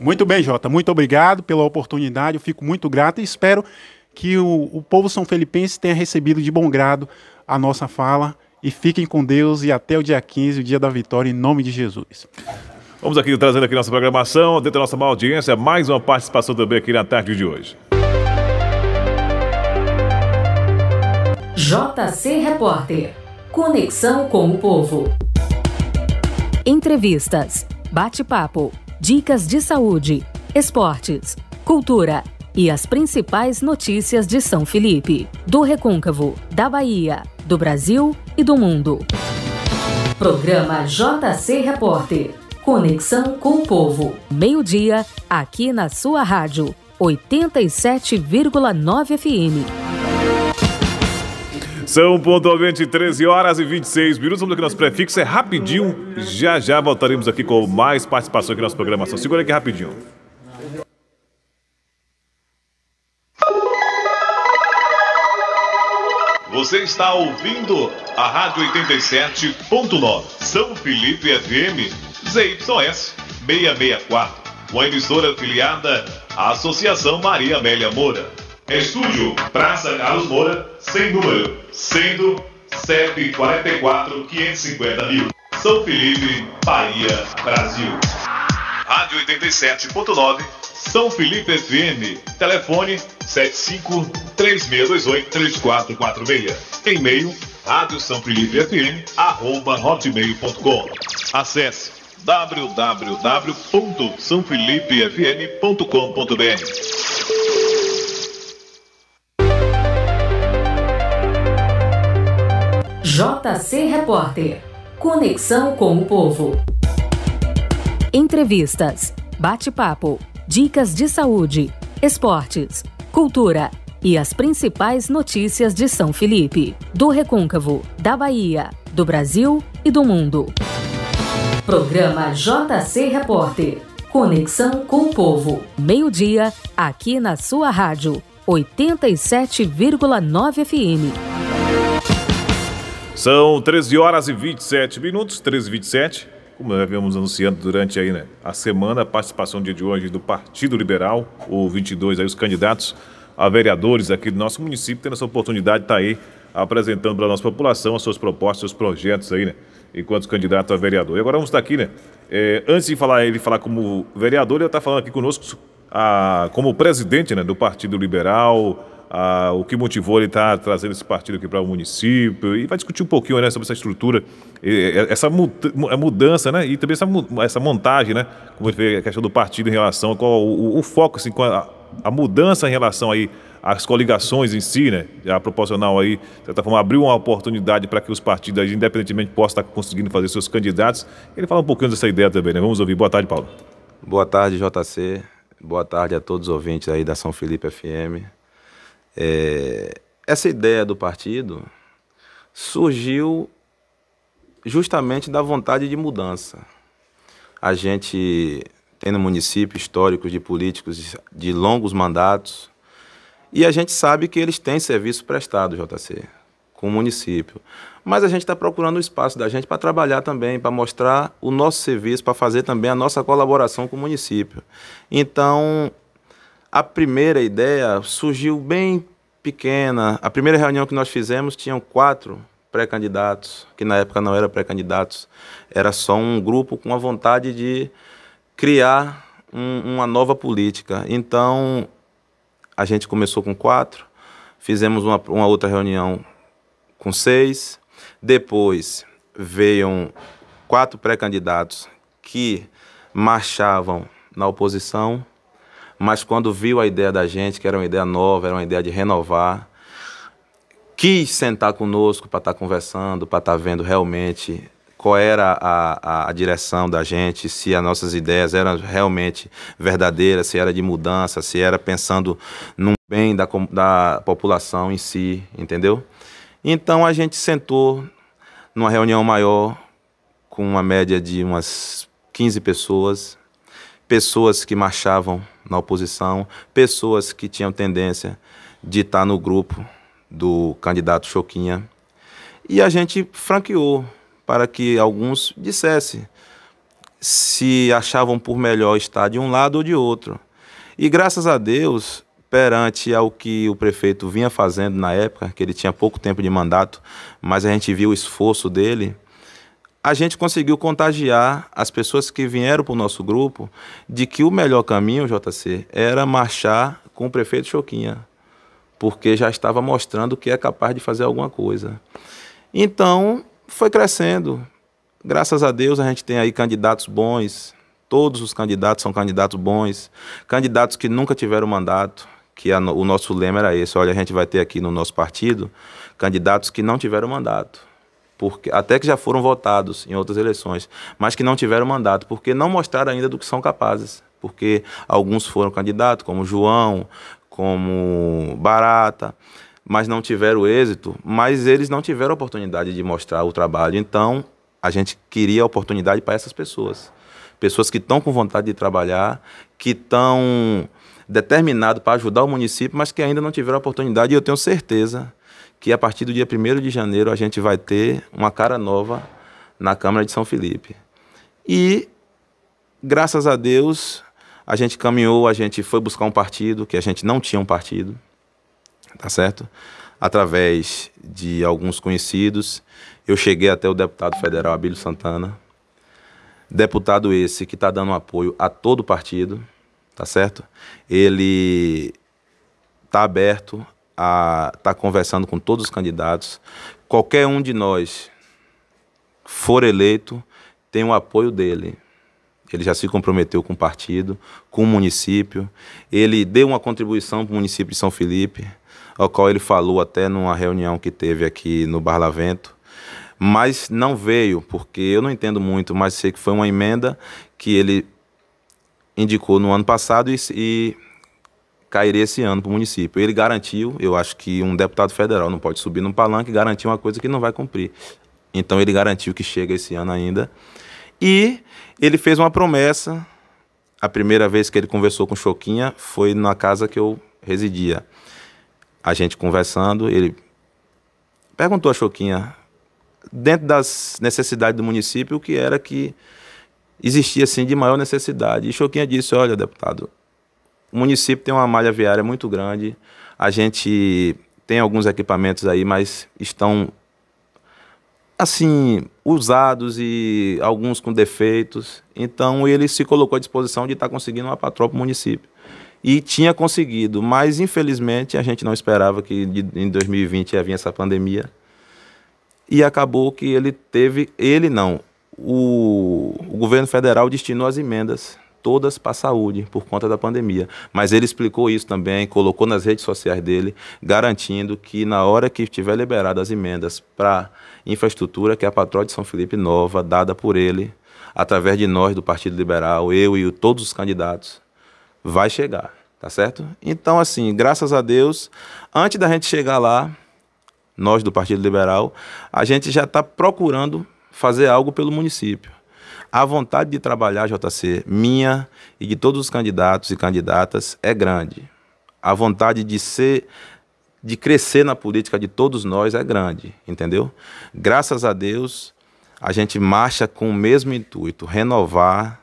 Muito bem, Jota. Muito obrigado pela oportunidade. Eu fico muito grato e espero que o, o povo são felipense tenha recebido de bom grado a nossa fala e fiquem com Deus e até o dia 15, o dia da vitória, em nome de Jesus. Vamos aqui trazendo aqui nossa programação, dentro da nossa maior audiência, mais uma participação também aqui na tarde de hoje. JC Repórter. Conexão com o povo. Entrevistas, bate-papo, dicas de saúde, esportes, cultura e as principais notícias de São Felipe, do Recôncavo, da Bahia, do Brasil e do mundo. Programa JC Repórter. Conexão com o povo. Meio-dia, aqui na sua rádio, 87,9 FM. São pontualmente 13 horas e 26 minutos. Vamos aqui nosso prefixo é rapidinho. Já já voltaremos aqui com mais participação aqui na nosso programação. Segura aqui rapidinho. Você está ouvindo a Rádio 87.9 São Felipe FM ZYS 664, uma emissora afiliada à Associação Maria Amélia Moura. Estúdio Praça Carlos Moura, sem número, sendo 744 550 mil. São Felipe, Bahia, Brasil. Rádio 87.9 São Felipe FM, telefone quatro quatro 3446 E-mail rádio São Felipe FM, arroba hotmail.com. Acesse www.sanfelipefm.com.br. JC Repórter. Conexão com o povo. Entrevistas, bate-papo, dicas de saúde, esportes cultura e as principais notícias de São Felipe, do Recôncavo, da Bahia, do Brasil e do mundo. Programa JC Repórter. Conexão com o povo. Meio-dia, aqui na sua rádio, 87,9 FM. São 13 horas e 27 minutos, 13 e 27. Como nós vimos anunciando durante aí, né, a semana, a participação de hoje do Partido Liberal, o 22, aí os candidatos a vereadores aqui do nosso município, tendo essa oportunidade de estar tá aí apresentando para a nossa população as suas propostas, seus projetos aí, né, enquanto candidato a vereador. E agora vamos estar tá aqui, né, é, antes de falar ele falar como vereador, ele está falando aqui conosco a, como presidente, né, do Partido Liberal, o que motivou ele estar tá trazendo esse partido aqui para o município e vai discutir um pouquinho né, sobre essa estrutura, essa mudança né, e também essa, essa montagem, né, como ele fez a questão do partido em relação ao foco, assim, a, a, mudança em relação aí às coligações em si, né, a proporcional aí, de certa forma, abriu uma oportunidade para que os partidos, independentemente, possam estar tá conseguindo fazer seus candidatos. Ele fala um pouquinho dessa ideia também, né? Vamos ouvir. Boa tarde, Paulo. Boa tarde, JC. Boa tarde a todos os ouvintes aí da São Felipe FM. É, essa ideia do partido surgiu justamente da vontade de mudança. A gente tem no município históricos de políticos de longos mandatos e a gente sabe que eles têm serviço prestado, JC, com o município. Mas a gente está procurando o espaço da gente para trabalhar também, para mostrar o nosso serviço, para fazer também a nossa colaboração com o município. Então, a primeira ideia surgiu bem pequena. A primeira reunião que nós fizemos tinham quatro pré-candidatos, que na época não eram pré-candidatos, era só um grupo com a vontade de criar um, uma nova política. Então, a gente começou com quatro, fizemos uma, uma outra reunião com seis, depois veio quatro pré-candidatos que marchavam na oposição, mas quando viu a ideia da gente, que era uma ideia nova, era uma ideia de renovar, quis sentar conosco para estar tá conversando, para estar tá vendo realmente qual era a, a, a, direção da gente, se as nossas ideias eram realmente verdadeiras, se era de mudança, se era pensando num bem da, da população em si, entendeu? Então a gente sentou numa reunião maior, com uma média de umas 15 pessoas, pessoas que marchavam na oposição, pessoas que tinham tendência de estar no grupo do candidato Choquinha. E a gente franqueou para que alguns dissessem se achavam por melhor estar de um lado ou de outro. E graças a Deus, perante ao que o prefeito vinha fazendo na época, que ele tinha pouco tempo de mandato, mas a gente viu o esforço dele, a gente conseguiu contagiar as pessoas que vieram para o nosso grupo de que o melhor caminho, JC, era marchar com o prefeito Choquinha, porque já estava mostrando que é capaz de fazer alguma coisa. Então, foi crescendo. Graças a Deus, a gente tem aí candidatos bons, todos os candidatos são candidatos bons, candidatos que nunca tiveram mandato, que a, o nosso lema era esse, olha, a gente vai ter aqui no nosso partido candidatos que não tiveram mandato porque até que já foram votados em outras eleições, mas que não tiveram mandato, porque não mostraram ainda do que são capazes. Porque alguns foram candidatos, como João, como Barata, mas não tiveram êxito, mas eles não tiveram oportunidade de mostrar o trabalho. Então, a gente queria oportunidade para essas pessoas. Pessoas que estão com vontade de trabalhar, que estão determinadas para ajudar o município, mas que ainda não tiveram oportunidade, e eu tenho certeza que a partir do dia 1 de janeiro a gente vai ter uma cara nova na Câmara de São Felipe. E, graças a Deus, a gente caminhou, a gente foi buscar um partido, que a gente não tinha um partido, tá certo? Através de alguns conhecidos, eu cheguei até o deputado federal Abílio Santana, deputado esse que está dando apoio a todo o partido, tá certo? Ele está aberto a estar tá conversando com todos os candidatos. Qualquer um de nós for eleito, tem o apoio dele. Ele já se comprometeu com o partido, com o município. Ele deu uma contribuição para o município de São Felipe, ao qual ele falou até numa reunião que teve aqui no Barlavento. Mas não veio, porque eu não entendo muito, mas sei que foi uma emenda que ele indicou no ano passado e, e cairia esse ano para o município. Ele garantiu, eu acho que um deputado federal não pode subir num palanque e garantir uma coisa que não vai cumprir. Então ele garantiu que chega esse ano ainda. E ele fez uma promessa. A primeira vez que ele conversou com Choquinha foi na casa que eu residia. A gente conversando, ele perguntou a Choquinha, dentro das necessidades do município, o que era que existia assim de maior necessidade. E Choquinha disse: Olha, deputado, o município tem uma malha viária muito grande. A gente tem alguns equipamentos aí, mas estão assim usados e alguns com defeitos. Então ele se colocou à disposição de estar tá conseguindo uma patroa para o município. E tinha conseguido, mas infelizmente a gente não esperava que de, em 2020 ia vir essa pandemia. E acabou que ele teve, ele não, o, o governo federal destinou as emendas todas para a saúde por conta da pandemia. Mas ele explicou isso também, colocou nas redes sociais dele, garantindo que na hora que estiver liberado as emendas para infraestrutura, que é a patroa de São Felipe nova, dada por ele, através de nós do Partido Liberal, eu e todos os candidatos, vai chegar, tá certo? Então, assim, graças a Deus, antes da gente chegar lá, nós do Partido Liberal, a gente já está procurando fazer algo pelo município. A vontade de trabalhar, JC, minha e de todos os candidatos e candidatas é grande. A vontade de ser de crescer na política de todos nós é grande, entendeu? Graças a Deus, a gente marcha com o mesmo intuito, renovar,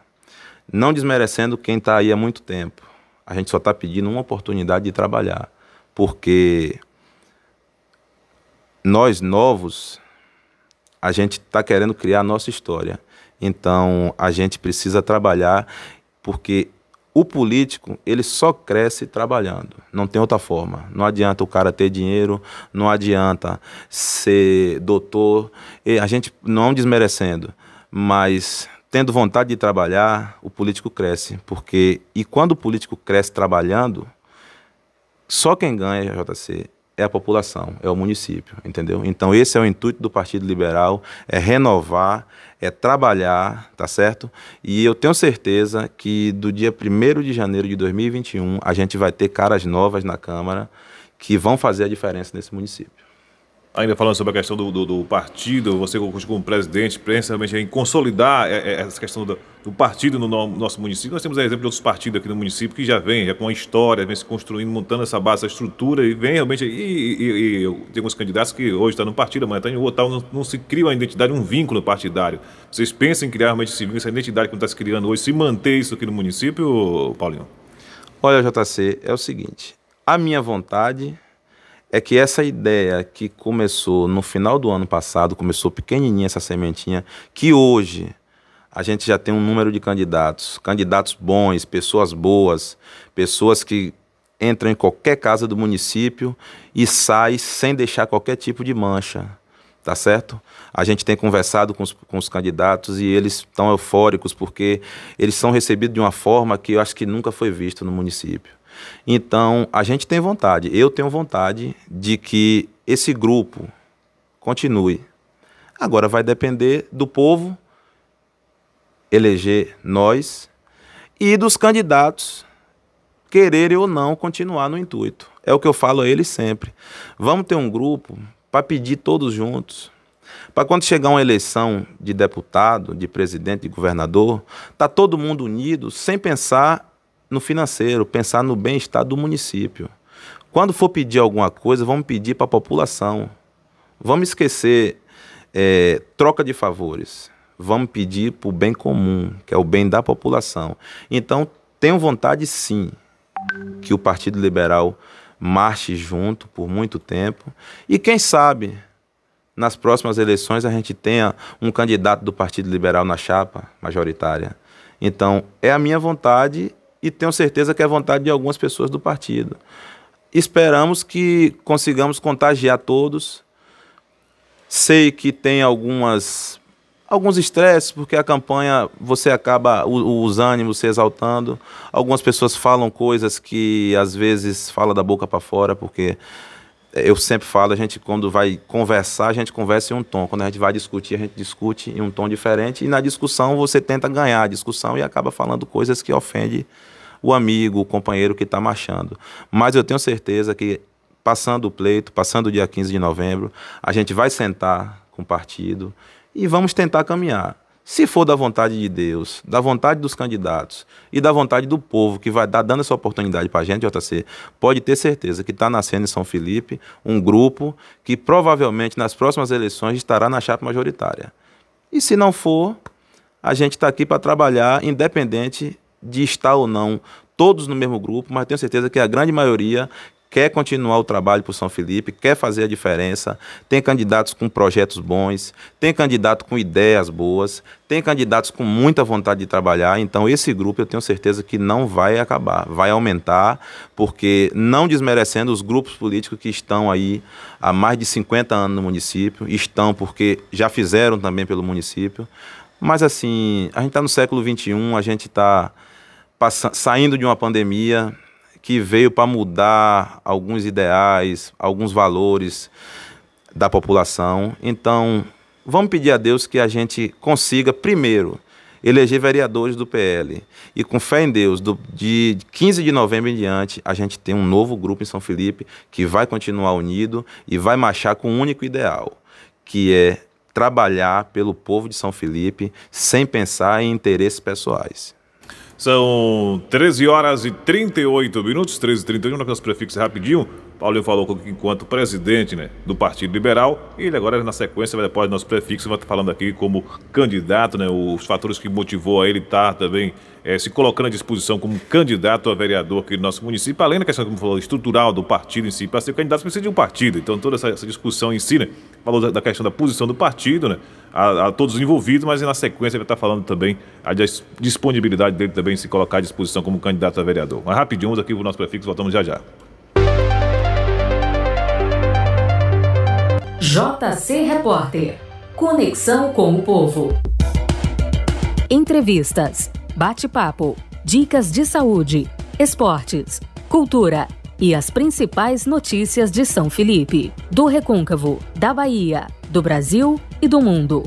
não desmerecendo quem está aí há muito tempo. A gente só está pedindo uma oportunidade de trabalhar, porque nós novos, a gente está querendo criar a nossa história. Então, a gente precisa trabalhar porque o político, ele só cresce trabalhando. Não tem outra forma. Não adianta o cara ter dinheiro, não adianta ser doutor. E a gente não é desmerecendo, mas tendo vontade de trabalhar, o político cresce. Porque e quando o político cresce trabalhando, só quem ganha, é JC, é a população, é o município, entendeu? Então esse é o intuito do Partido Liberal, é renovar, é trabalhar, tá certo? E eu tenho certeza que do dia 1 de janeiro de 2021 a gente vai ter caras novas na Câmara que vão fazer a diferença nesse município. Ainda falando sobre a questão do, do, do partido, você como presidente, principalmente em consolidar é, é, essa questão do, do partido no, nosso município. Nós temos exemplo de outros partidos aqui no município que já vem, já com a história, vem se construindo, montando essa base, essa estrutura, e vem realmente. E, e, e tem alguns candidatos que hoje estão tá no partido, amanhã estão tá em outro, tal, não, não, se cria uma identidade, um vínculo partidário. Vocês pensam em criar realmente esse vínculo, essa identidade que está se criando hoje, se manter isso aqui no município, Paulinho? Olha, JC, é o seguinte: a minha vontade é que essa ideia que começou no final do ano passado, começou pequenininha essa sementinha, que hoje a gente já tem um número de candidatos, candidatos bons, pessoas boas, pessoas que entram em qualquer casa do município e saem sem deixar qualquer tipo de mancha, tá certo? A gente tem conversado com os, com os candidatos e eles estão eufóricos porque eles são recebidos de uma forma que eu acho que nunca foi visto no município. Então, a gente tem vontade, eu tenho vontade de que esse grupo continue. Agora vai depender do povo eleger nós e dos candidatos quererem ou não continuar no intuito. É o que eu falo a eles sempre. Vamos ter um grupo para pedir todos juntos. Para quando chegar uma eleição de deputado, de presidente, de governador, tá todo mundo unido, sem pensar no financeiro, pensar no bem-estar do município. Quando for pedir alguma coisa, vamos pedir para a população. Vamos esquecer é, troca de favores. Vamos pedir para o bem comum, que é o bem da população. Então, tenho vontade, sim, que o Partido Liberal marche junto por muito tempo. E quem sabe nas próximas eleições a gente tenha um candidato do Partido Liberal na chapa majoritária. Então, é a minha vontade e tenho certeza que é vontade de algumas pessoas do partido. Esperamos que consigamos contagiar todos. Sei que tem algumas alguns estresses, porque a campanha você acaba os ânimos se exaltando. Algumas pessoas falam coisas que às vezes fala da boca para fora, porque eu sempre falo, a gente quando vai conversar, a gente conversa em um tom. Quando a gente vai discutir, a gente discute em um tom diferente. E na discussão você tenta ganhar a discussão e acaba falando coisas que ofendem o amigo, o companheiro que está marchando. Mas eu tenho certeza que, passando o pleito, passando o dia 15 de novembro, a gente vai sentar com o partido e vamos tentar caminhar. Se for da vontade de Deus, da vontade dos candidatos e da vontade do povo que vai dar dando essa oportunidade para a gente, JC, pode ter certeza que está nascendo em São Felipe um grupo que provavelmente nas próximas eleições estará na chapa majoritária. E se não for, a gente está aqui para trabalhar independente de estar ou não todos no mesmo grupo, mas tenho certeza que a grande maioria quer continuar o trabalho para o São Felipe, quer fazer a diferença, tem candidatos com projetos bons, tem candidato com ideias boas, tem candidatos com muita vontade de trabalhar. Então, esse grupo eu tenho certeza que não vai acabar, vai aumentar, porque não desmerecendo os grupos políticos que estão aí há mais de 50 anos no município, estão porque já fizeram também pelo município. Mas, assim, a gente está no século XXI, a gente está saindo de uma pandemia que veio para mudar alguns ideais, alguns valores da população. Então, vamos pedir a Deus que a gente consiga, primeiro, eleger vereadores do PL. E com fé em Deus, do, de 15 de novembro em diante, a gente tem um novo grupo em São Felipe que vai continuar unido e vai marchar com um único ideal, que é trabalhar pelo povo de São Felipe sem pensar em interesses pessoais. São 13 horas e 38 minutos, 13 e 31, nós prefixo rapidinho. Paulinho falou enquanto presidente né, do Partido Liberal, e ele agora, na sequência, vai depois do nosso prefixo, vai estar falando aqui como candidato, né, os fatores que motivou a ele estar também é, se colocando à disposição como candidato a vereador aqui no nosso município, além da questão, como falou, estrutural do partido em si, para ser candidato precisa de um partido. Então, toda essa, essa discussão em si, né, falou da, da, questão da posição do partido, né, a, a, todos os envolvidos, mas na sequência vai estar tá falando também a disponibilidade dele também se colocar à disposição como candidato a vereador. Mas rapidinho, vamos aqui o nosso prefixo, voltamos já já. JC Repórter. Conexão com o povo. Entrevistas bate-papo, dicas de saúde, esportes, cultura e as principais notícias de São Felipe, do Recôncavo, da Bahia, do Brasil e do mundo.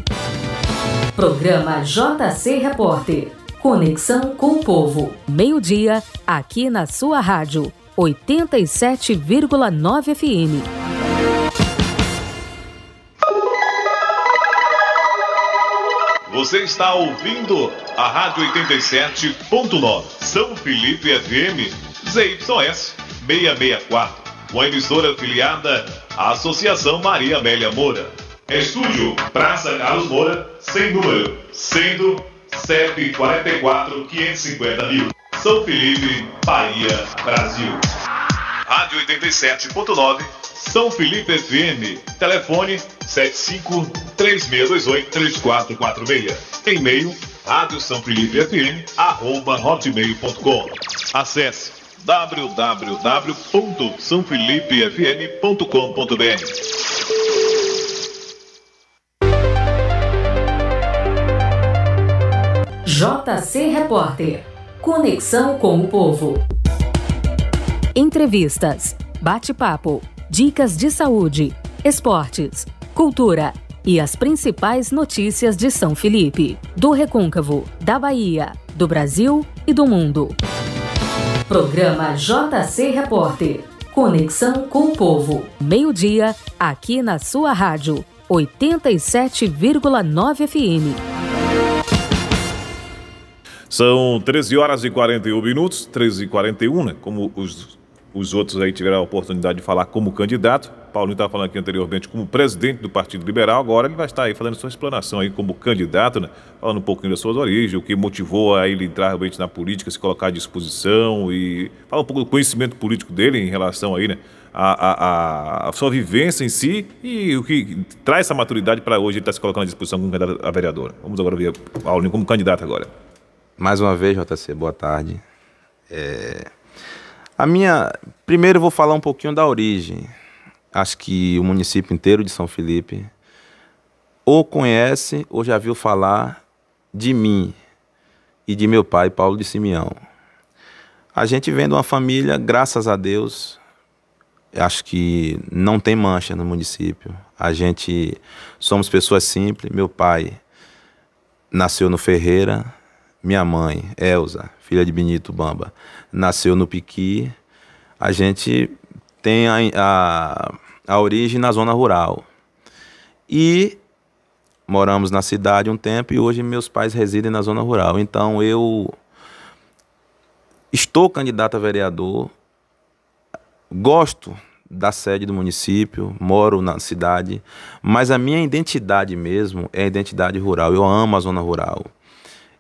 Programa JC Repórter. Conexão com o povo. Meio-dia, aqui na sua rádio, 87,9 FM. Você está ouvindo a Rádio 87.9, São Felipe FM, ZYS 664, uma emissora afiliada à Associação Maria Amélia Moura. Estúdio Praça Carlos Moura, sem número, sendo 744 550 mil. São Felipe, Bahia, Brasil. Rádio 87.9 são Felipe FM, telefone 7536283446. E-mail rádio São Felipe FM, arroba hotmail.com. Acesse www.sanfelipefm.com.br JC Repórter. Conexão com o povo. Entrevistas, bate-papo dicas de saúde, esportes, cultura e as principais notícias de São Felipe, do Recôncavo, da Bahia, do Brasil e do mundo. Programa JC Repórter. Conexão com o povo. Meio-dia, aqui na sua rádio, 87,9 FM. São 13 horas e 41 minutos, 13 e 41, né? Como os os outros aí tiveram a oportunidade de falar como candidato. Paulinho estava falando aqui anteriormente como presidente do Partido Liberal, agora ele vai estar aí falando sua explanação aí como candidato, né? falando um pouquinho das suas origens, o que motivou a ele entrar realmente na política, se colocar à disposição e falar um pouco do conhecimento político dele em relação aí, né? A, a, a sua vivência em si e o que traz essa maturidade para hoje ele estar tá se colocando à disposição como candidato a vereadora. Vamos agora ver Paulinho como candidato agora. Mais uma vez, JC, boa tarde. É, a minha. Primeiro vou falar um pouquinho da origem. Acho que o município inteiro de São Felipe ou conhece ou já viu falar de mim e de meu pai, Paulo de Simeão. A gente vem de uma família, graças a Deus, acho que não tem mancha no município. A gente somos pessoas simples. Meu pai nasceu no Ferreira, minha mãe, Elza, filha de Benito Bamba, nasceu no Piqui, a gente tem a, a, a origem na zona rural. E moramos na cidade um tempo e hoje meus pais residem na zona rural. Então eu estou candidato a vereador, gosto da sede do município, moro na cidade, mas a minha identidade mesmo é a identidade rural. Eu amo a zona rural.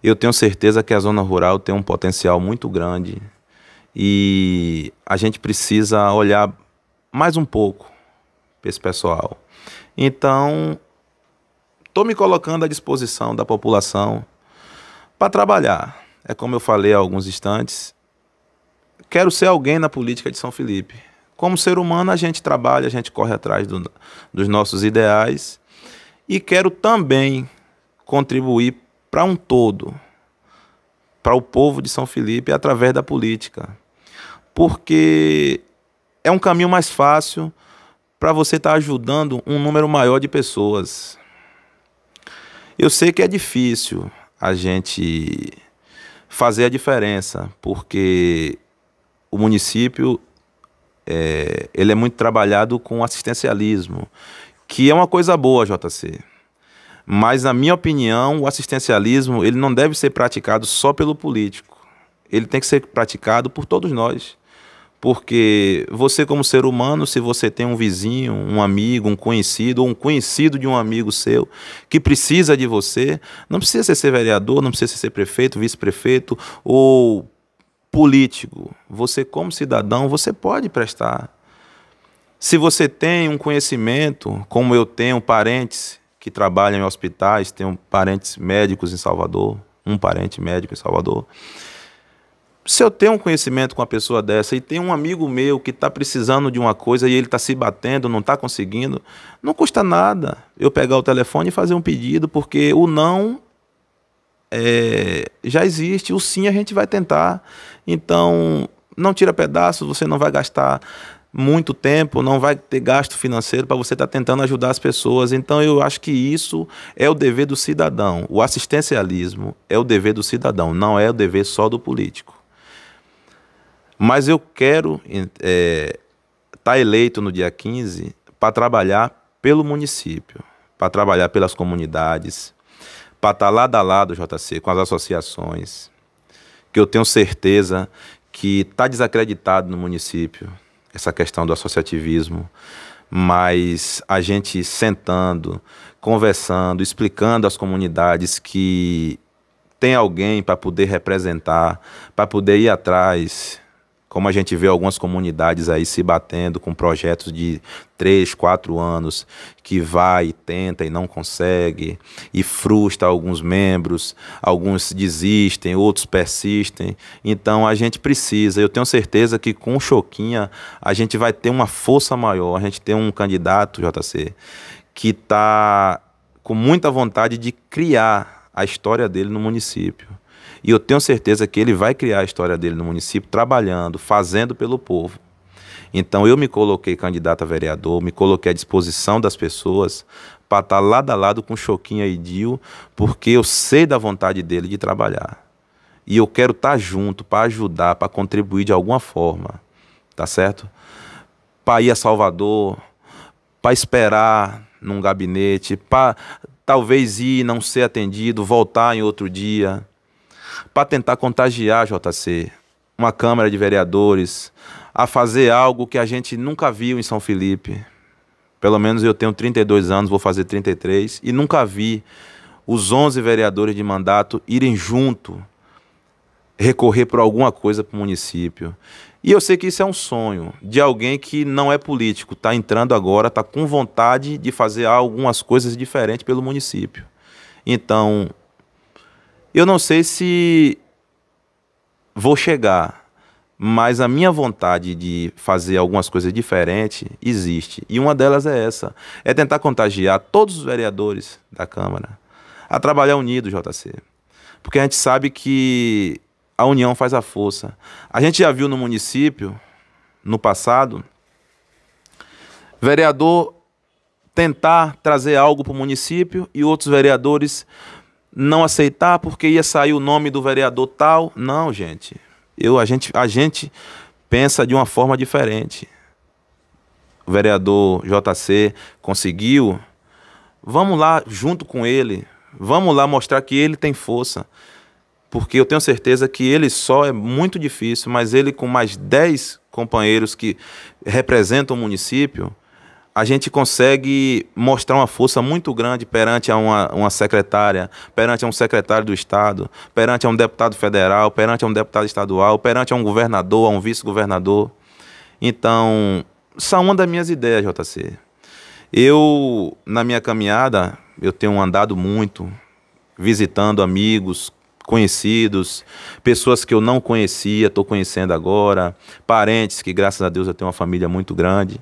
Eu tenho certeza que a zona rural tem um potencial muito grande e a gente precisa olhar mais um pouco para esse pessoal. Então, estou me colocando à disposição da população para trabalhar. É como eu falei há alguns instantes, quero ser alguém na política de São Felipe. Como ser humano, a gente trabalha, a gente corre atrás do, dos nossos ideais e quero também contribuir para um todo, para o povo de São Felipe, é através da política. Porque é um caminho mais fácil para você estar tá ajudando um número maior de pessoas. Eu sei que é difícil a gente fazer a diferença, porque o município é, ele é muito trabalhado com assistencialismo, que é uma coisa boa, JC. Mas, na minha opinião, o assistencialismo ele não deve ser praticado só pelo político. Ele tem que ser praticado por todos nós. Porque você, como ser humano, se você tem um vizinho, um amigo, um conhecido, ou um conhecido de um amigo seu que precisa de você, não precisa ser vereador, não precisa ser prefeito, vice-prefeito ou político. Você, como cidadão, você pode prestar. Se você tem um conhecimento, como eu tenho parentes que trabalham em hospitais, tenho parentes médicos em Salvador, um parente médico em Salvador. Se eu tenho um conhecimento com uma pessoa dessa e tem um amigo meu que está precisando de uma coisa e ele está se batendo, não está conseguindo, não custa nada eu pegar o telefone e fazer um pedido, porque o não é, já existe, o sim a gente vai tentar. Então, não tira pedaços, você não vai gastar muito tempo, não vai ter gasto financeiro para você estar tá tentando ajudar as pessoas. Então eu acho que isso é o dever do cidadão. O assistencialismo é o dever do cidadão, não é o dever só do político. Mas eu quero estar é, tá eleito no dia 15 para trabalhar pelo município, para trabalhar pelas comunidades, para estar tá lado a lado, JC, com as associações, que eu tenho certeza que está desacreditado no município essa questão do associativismo, mas a gente sentando, conversando, explicando às comunidades que tem alguém para poder representar, para poder ir atrás, como a gente vê algumas comunidades aí se batendo com projetos de três, quatro anos, que vai e tenta e não consegue, e frustra alguns membros, alguns desistem, outros persistem. Então a gente precisa, eu tenho certeza que com o Choquinha a gente vai ter uma força maior, a gente tem um candidato, JC, que está com muita vontade de criar a história dele no município. E eu tenho certeza que ele vai criar a história dele no município, trabalhando, fazendo pelo povo. Então eu me coloquei candidato a vereador, me coloquei à disposição das pessoas para estar tá lado a lado com Choquinha e Dio, porque eu sei da vontade dele de trabalhar. E eu quero estar tá junto para ajudar, para contribuir de alguma forma. Tá certo? Para ir a Salvador, para esperar num gabinete, para talvez ir não ser atendido, voltar em outro dia para tentar contagiar, JC, uma Câmara de Vereadores a fazer algo que a gente nunca viu em São Felipe. Pelo menos eu tenho 32 anos, vou fazer 33, e nunca vi os 11 vereadores de mandato irem junto recorrer por alguma coisa para o município. E eu sei que isso é um sonho de alguém que não é político, está entrando agora, está com vontade de fazer algumas coisas diferentes pelo município. Então, eu não sei se vou chegar, mas a minha vontade de fazer algumas coisas diferentes existe. E uma delas é essa: é tentar contagiar todos os vereadores da Câmara a trabalhar unido, JC. Porque a gente sabe que a união faz a força. A gente já viu no município, no passado, vereador tentar trazer algo para o município e outros vereadores não aceitar porque ia sair o nome do vereador tal. Não, gente. Eu, a, gente a gente pensa de uma forma diferente. O vereador JC conseguiu. Vamos lá junto com ele. Vamos lá mostrar que ele tem força. Porque eu tenho certeza que ele só é muito difícil, mas ele com mais 10 companheiros que representam o município, a gente consegue mostrar uma força muito grande perante a uma, uma secretária, perante a um secretário do Estado, perante a um deputado federal, perante a um deputado estadual, perante a um governador, a um vice-governador. Então, são uma das minhas ideias, JC. Eu, na minha caminhada, eu tenho andado muito, visitando amigos, conhecidos, pessoas que eu não conhecia, estou conhecendo agora, parentes que, graças a Deus, eu tenho uma família muito grande.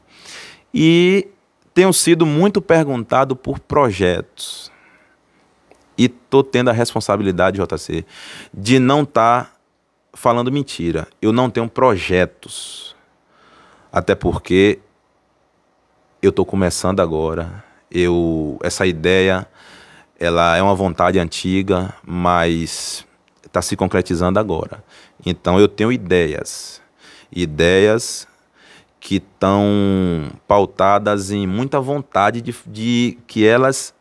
E tenho sido muito perguntado por projetos. E tô tendo a responsabilidade, JC, de não estar tá falando mentira. Eu não tenho projetos. Até porque eu estou começando agora. Eu essa ideia ela é uma vontade antiga, mas está se concretizando agora. Então eu tenho ideias. Ideias que estão pautadas em muita vontade de, de que elas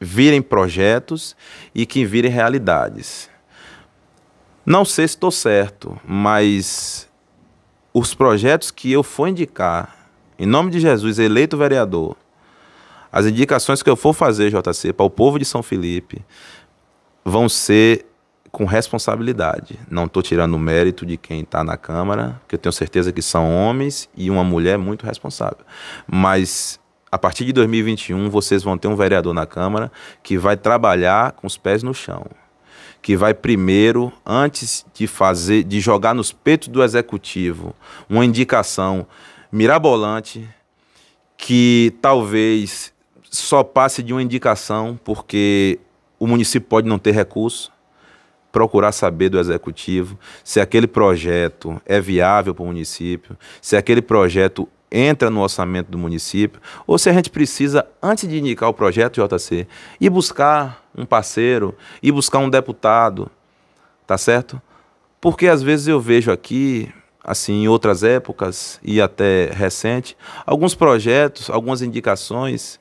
virem projetos e que virem realidades. Não sei se estou certo, mas os projetos que eu for indicar, em nome de Jesus, eleito vereador, as indicações que eu for fazer, JC, para o povo de São Felipe, vão ser com responsabilidade. Não estou tirando o mérito de quem está na Câmara, que eu tenho certeza que são homens e uma mulher muito responsável. Mas a partir de 2021 vocês vão ter um vereador na Câmara que vai trabalhar com os pés no chão, que vai primeiro, antes de fazer, de jogar nos peitos do executivo uma indicação mirabolante que talvez só passe de uma indicação porque o município pode não ter recurso procurar saber do executivo se aquele projeto é viável para o município, se aquele projeto entra no orçamento do município, ou se a gente precisa, antes de indicar o projeto JC, ir buscar um parceiro, ir buscar um deputado, tá certo? Porque às vezes eu vejo aqui, assim, em outras épocas e até recente, alguns projetos, algumas indicações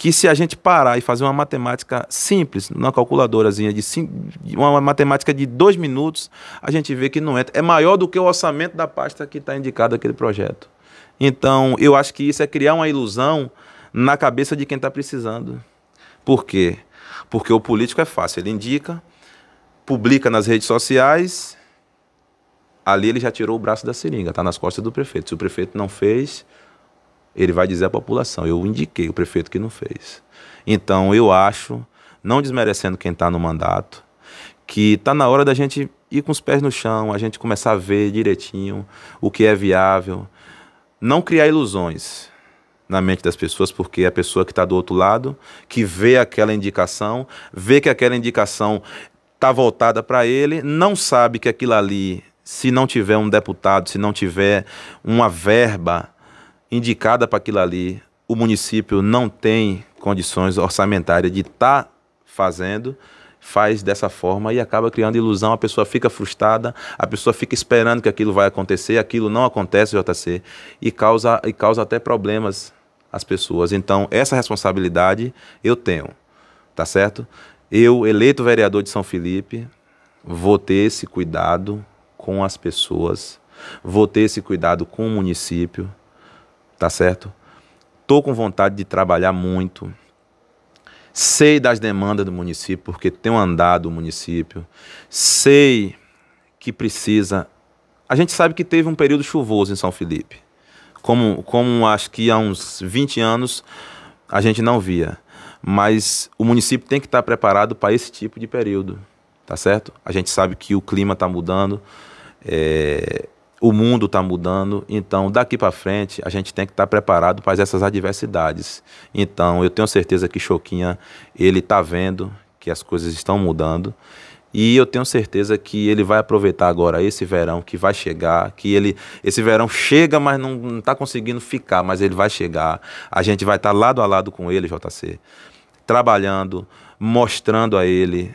que se a gente parar e fazer uma matemática simples, numa calculadorazinha de cinco, uma matemática de dois minutos, a gente vê que não entra. É maior do que o orçamento da pasta que está indicado aquele projeto. Então, eu acho que isso é criar uma ilusão na cabeça de quem está precisando. Por quê? Porque o político é fácil, ele indica, publica nas redes sociais, ali ele já tirou o braço da seringa, está nas costas do prefeito. Se o prefeito não fez, ele vai dizer à população: eu indiquei o prefeito que não fez. Então, eu acho, não desmerecendo quem está no mandato, que está na hora da gente ir com os pés no chão, a gente começar a ver direitinho o que é viável. Não criar ilusões na mente das pessoas, porque a pessoa que está do outro lado, que vê aquela indicação, vê que aquela indicação está voltada para ele, não sabe que aquilo ali, se não tiver um deputado, se não tiver uma verba indicada para aquilo ali, o município não tem condições orçamentárias de estar tá fazendo, faz dessa forma e acaba criando ilusão, a pessoa fica frustrada, a pessoa fica esperando que aquilo vai acontecer, aquilo não acontece, JC, e causa, e causa até problemas às pessoas. Então, essa responsabilidade eu tenho, tá certo? Eu, eleito vereador de São Felipe, vou ter esse cuidado com as pessoas, vou ter esse cuidado com o município, tá certo? Tô com vontade de trabalhar muito. Sei das demandas do município, porque tenho andado o município. Sei que precisa. A gente sabe que teve um período chuvoso em São Felipe. Como, como acho que há uns 20 anos a gente não via. Mas o município tem que estar preparado para esse tipo de período, tá certo? A gente sabe que o clima está mudando. É, o mundo está mudando, então daqui para frente a gente tem que estar tá preparado para essas adversidades. Então eu tenho certeza que Choquinha ele está vendo que as coisas estão mudando e eu tenho certeza que ele vai aproveitar agora esse verão que vai chegar, que ele esse verão chega, mas não está conseguindo ficar, mas ele vai chegar. A gente vai estar tá lado a lado com ele, JC, trabalhando, mostrando a ele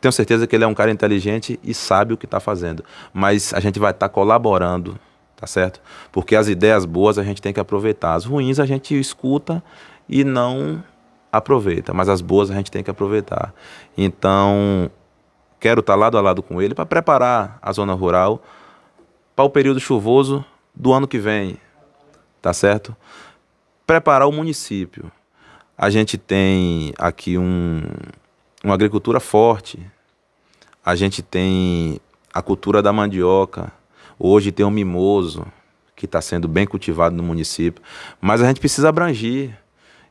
tenho certeza que ele é um cara inteligente e sabe o que está fazendo. Mas a gente vai estar tá colaborando, tá certo? Porque as ideias boas a gente tem que aproveitar. As ruins a gente escuta e não aproveita, mas as boas a gente tem que aproveitar. Então, quero estar tá lado a lado com ele para preparar a zona rural para o período chuvoso do ano que vem, tá certo? Preparar o município. A gente tem aqui um, uma agricultura forte. A gente tem a cultura da mandioca. Hoje tem o mimoso, que está sendo bem cultivado no município. Mas a gente precisa abranger.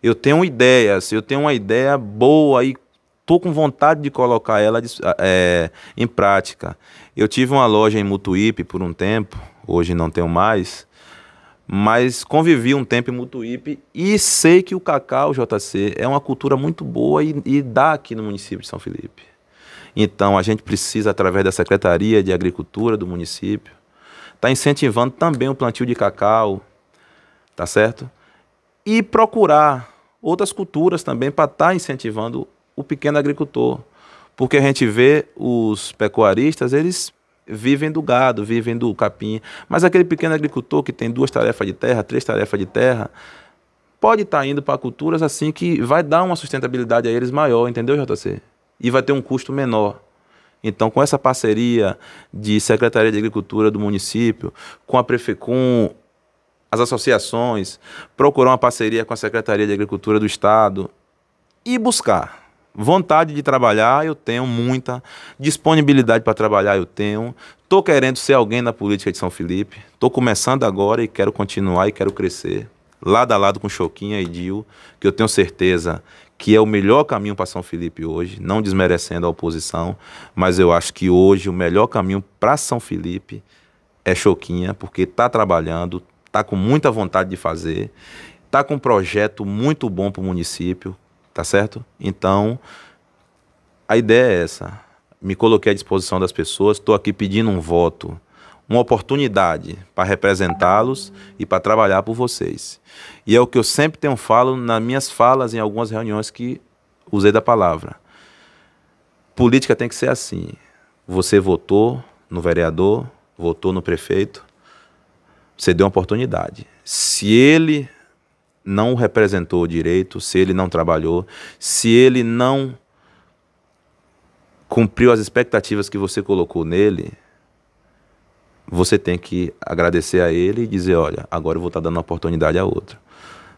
Eu tenho ideias, eu tenho uma ideia boa e estou com vontade de colocar ela é, em prática. Eu tive uma loja em Mutuípe por um tempo, hoje não tenho mais, mas convivi um tempo em Mutuípe e sei que o cacau, JC, é uma cultura muito boa e, e, dá aqui no município de São Felipe. Então, a gente precisa, através da Secretaria de Agricultura do município, estar tá incentivando também o plantio de cacau, tá certo? E procurar outras culturas também para estar tá incentivando o pequeno agricultor. Porque a gente vê os pecuaristas, eles vivem do gado, vivem do capim. Mas aquele pequeno agricultor que tem duas tarefas de terra, três tarefas de terra, pode estar tá indo para culturas assim que vai dar uma sustentabilidade a eles maior, entendeu, JC? E vai ter um custo menor. Então, com essa parceria de Secretaria de Agricultura do município, com a Prefecum, as associações, procurar uma parceria com a Secretaria de Agricultura do Estado e buscar Vontade de trabalhar, eu tenho muita. Disponibilidade para trabalhar, eu tenho. Estou querendo ser alguém na política de São Felipe. Estou começando agora e quero continuar e quero crescer. Lado a lado com Choquinha e Dil, que eu tenho certeza que é o melhor caminho para São Felipe hoje, não desmerecendo a oposição, mas eu acho que hoje o melhor caminho para São Felipe é Choquinha, porque está trabalhando, está com muita vontade de fazer, está com um projeto muito bom para o município, Tá certo? Então, a ideia é essa. Me coloquei à disposição das pessoas, estou aqui pedindo um voto, uma oportunidade para representá-los e para trabalhar por vocês. E é o que eu sempre tenho falo nas minhas falas em algumas reuniões que usei da palavra. Política tem que ser assim. Você votou no vereador, votou no prefeito, você deu uma oportunidade. Se ele não representou direito, se ele não trabalhou, se ele não cumpriu as expectativas que você colocou nele, você tem que agradecer a ele e dizer, olha, agora eu vou estar tá dando oportunidade a outro.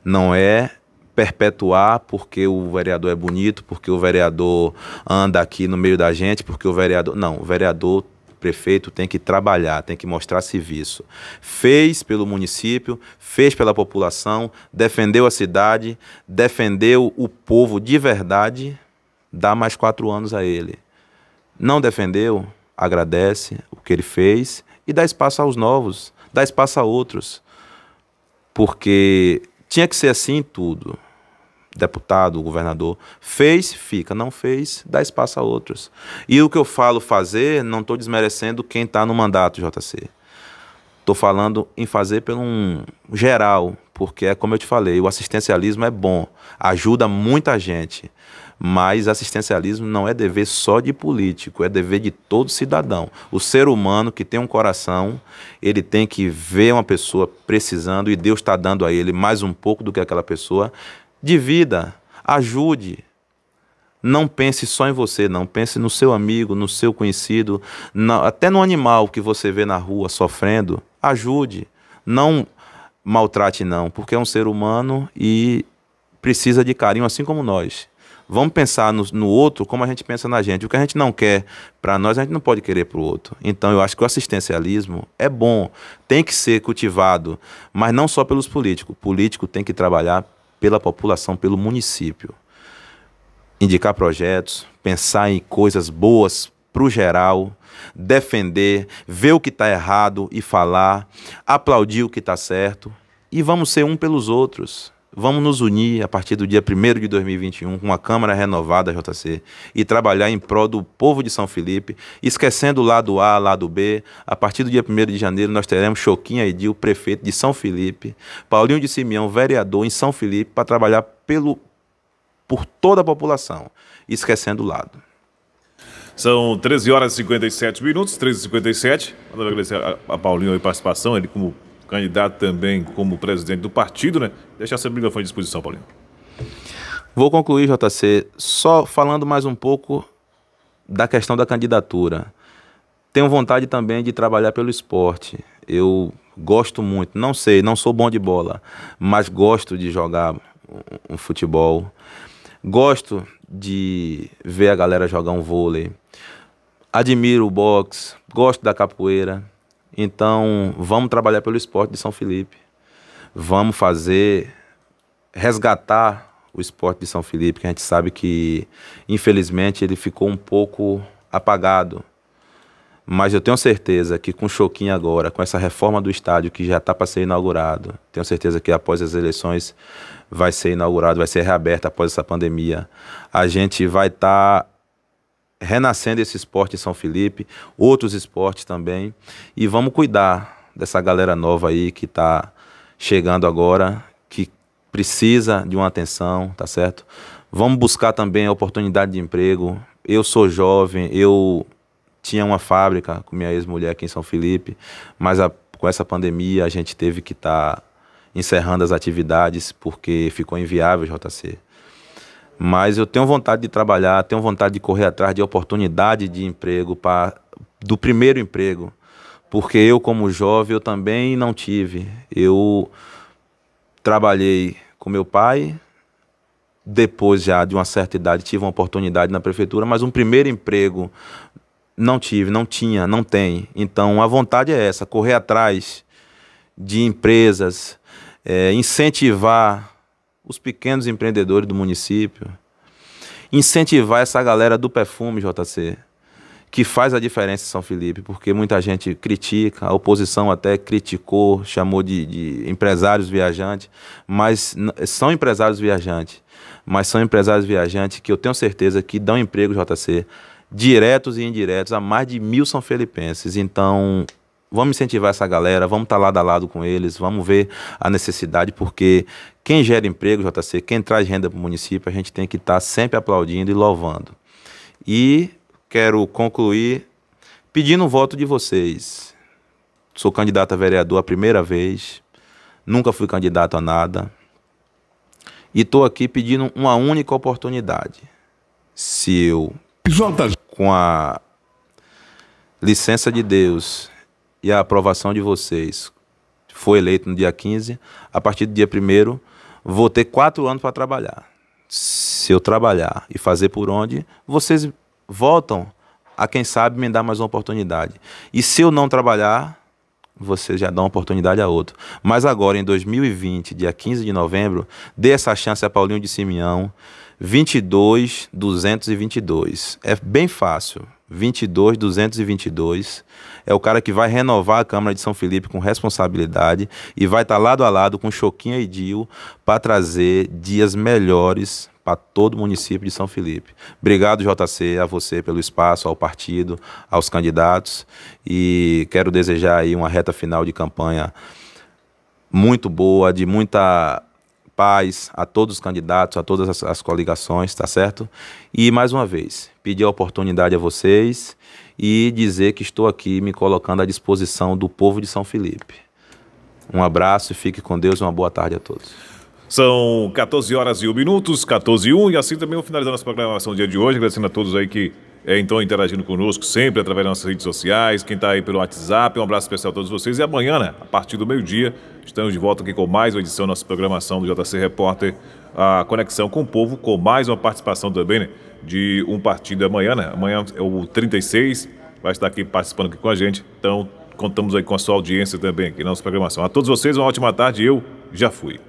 Não é perpetuar porque o vereador é bonito, porque o vereador anda aqui no meio da gente, porque o vereador. Não, o vereador prefeito tem que trabalhar, tem que mostrar serviço. Fez pelo município, fez pela população, defendeu a cidade, defendeu o povo de verdade, dá mais quatro anos a ele. Não defendeu, agradece o que ele fez e dá espaço aos novos, dá espaço a outros. Porque tinha que ser assim tudo deputado, governador. Fez, fica. Não fez, dá espaço a outros. E o que eu falo fazer, não estou desmerecendo quem está no mandato, JC. Estou falando em fazer pelo um geral, porque é como eu te falei, o assistencialismo é bom, ajuda muita gente. Mas assistencialismo não é dever só de político, é dever de todo cidadão. O ser humano que tem um coração, ele tem que ver uma pessoa precisando e Deus está dando a ele mais um pouco do que aquela pessoa de vida ajude. Não pense só em você, não. Pense no seu amigo, no seu conhecido, na, até no animal que você vê na rua sofrendo. Ajude. Não maltrate, não, porque é um ser humano e precisa de carinho, assim como nós. Vamos pensar no, no outro como a gente pensa na gente. O que a gente não quer para nós, a gente não pode querer para o outro. Então, eu acho que o assistencialismo é bom, tem que ser cultivado, mas não só pelos políticos. O político tem que trabalhar pela população, pelo município. Indicar projetos, pensar em coisas boas para o geral, defender, ver o que está errado e falar, aplaudir o que está certo e vamos ser um pelos outros. Vamos nos unir a partir do dia 1 de 2021 com uma Câmara renovada, JC, e trabalhar em prol do povo de São Felipe, esquecendo o lado A, lado B. A partir do dia 1 de janeiro, nós teremos Choquinha Edil, prefeito de São Felipe, Paulinho de Simeão, vereador em São Felipe, para trabalhar pelo, por toda a população, esquecendo o lado. São 13 horas e 57 minutos, 13 e 57. Vou agradecer a, a Paulinho a participação, ele como candidato também como presidente do partido, né? Deixa seu microfone à disposição, Paulinho. Vou concluir, JC, só falando mais um pouco da questão da candidatura. Tenho vontade também de trabalhar pelo esporte. Eu gosto muito, não sei, não sou bom de bola, mas gosto de jogar um futebol. Gosto de ver a galera jogar um vôlei. Admiro o boxe, gosto da capoeira. Então, vamos trabalhar pelo esporte de São Felipe. Vamos fazer, resgatar o esporte de São Felipe, que a gente sabe que, infelizmente, ele ficou um pouco apagado. Mas eu tenho certeza que com o Choquinho agora, com essa reforma do estádio que já está para ser inaugurado, tenho certeza que após as eleições vai ser inaugurado, vai ser reaberto após essa pandemia. A gente vai estar tá renascendo esse esporte em São Felipe, outros esportes também. E vamos cuidar dessa galera nova aí que está chegando agora, que precisa de uma atenção, tá certo? Vamos buscar também a oportunidade de emprego. Eu sou jovem, eu tinha uma fábrica com minha ex-mulher aqui em São Felipe, mas a, com essa pandemia a gente teve que estar tá encerrando as atividades porque ficou inviável, JC. Mas eu tenho vontade de trabalhar, tenho vontade de correr atrás de oportunidade de emprego, para do primeiro emprego. Porque eu, como jovem, eu também não tive. Eu trabalhei com meu pai, depois já de uma certa idade tive uma oportunidade na prefeitura, mas um primeiro emprego não tive, não tinha, não tem. Então a vontade é essa, correr atrás de empresas, é, incentivar os pequenos empreendedores do município. Incentivar essa galera do perfume, JC, que faz a diferença em São Felipe, porque muita gente critica, a oposição até criticou, chamou de, de empresários viajantes, mas são empresários viajantes, mas são empresários viajantes que eu tenho certeza que dão emprego, JC, diretos e indiretos, a mais de mil são felipenses. Então, vamos incentivar essa galera, vamos estar tá lado a lado com eles, vamos ver a necessidade, porque quem gera emprego, JC, quem traz renda para o município, a gente tem que estar tá sempre aplaudindo e louvando. E quero concluir pedindo o um voto de vocês. Sou candidato a vereador a primeira vez, nunca fui candidato a nada. E estou aqui pedindo uma única oportunidade. Se eu, com a licença de Deus, e a aprovação de vocês foi eleito no dia 15, a partir do dia 1 vou ter quatro anos para trabalhar. Se eu trabalhar e fazer por onde, vocês voltam a quem sabe me dar mais uma oportunidade. E se eu não trabalhar, vocês já dá uma oportunidade a outro. Mas agora, em 2020, dia 15 de novembro, dê essa chance a Paulinho de Simeão, 22 222. É bem fácil. 22222. É o cara que vai renovar a Câmara de São Felipe com responsabilidade e vai estar tá lado a lado com Choquinha e Dio para trazer dias melhores para todo o município de São Felipe. Obrigado, JC, a você pelo espaço, ao partido, aos candidatos e quero desejar aí uma reta final de campanha muito boa, de muita paz a todos os candidatos, a todas as, as coligações, tá certo? E mais uma vez, pedir a oportunidade a vocês e dizer que estou aqui me colocando à disposição do povo de São Felipe. Um abraço, e fique com Deus, uma boa tarde a todos. São 14 horas e 1 minutos, 14 e 1, e assim também vou finalizar nossa programação do dia de hoje, agradecendo a todos aí que é, então interagindo conosco sempre através das nossas redes sociais, quem está aí pelo WhatsApp, um abraço especial a todos vocês. E amanhã, né, a partir do meio-dia, estamos de volta aqui com mais uma edição da nossa programação do JC Repórter, a conexão com o povo, com mais uma participação também né, de um partido amanhã, né? Amanhã é o 36, vai estar aqui participando aqui com a gente. Então, contamos aí com a sua audiência também aqui na nossa programação. A todos vocês, uma ótima tarde. Eu já fui.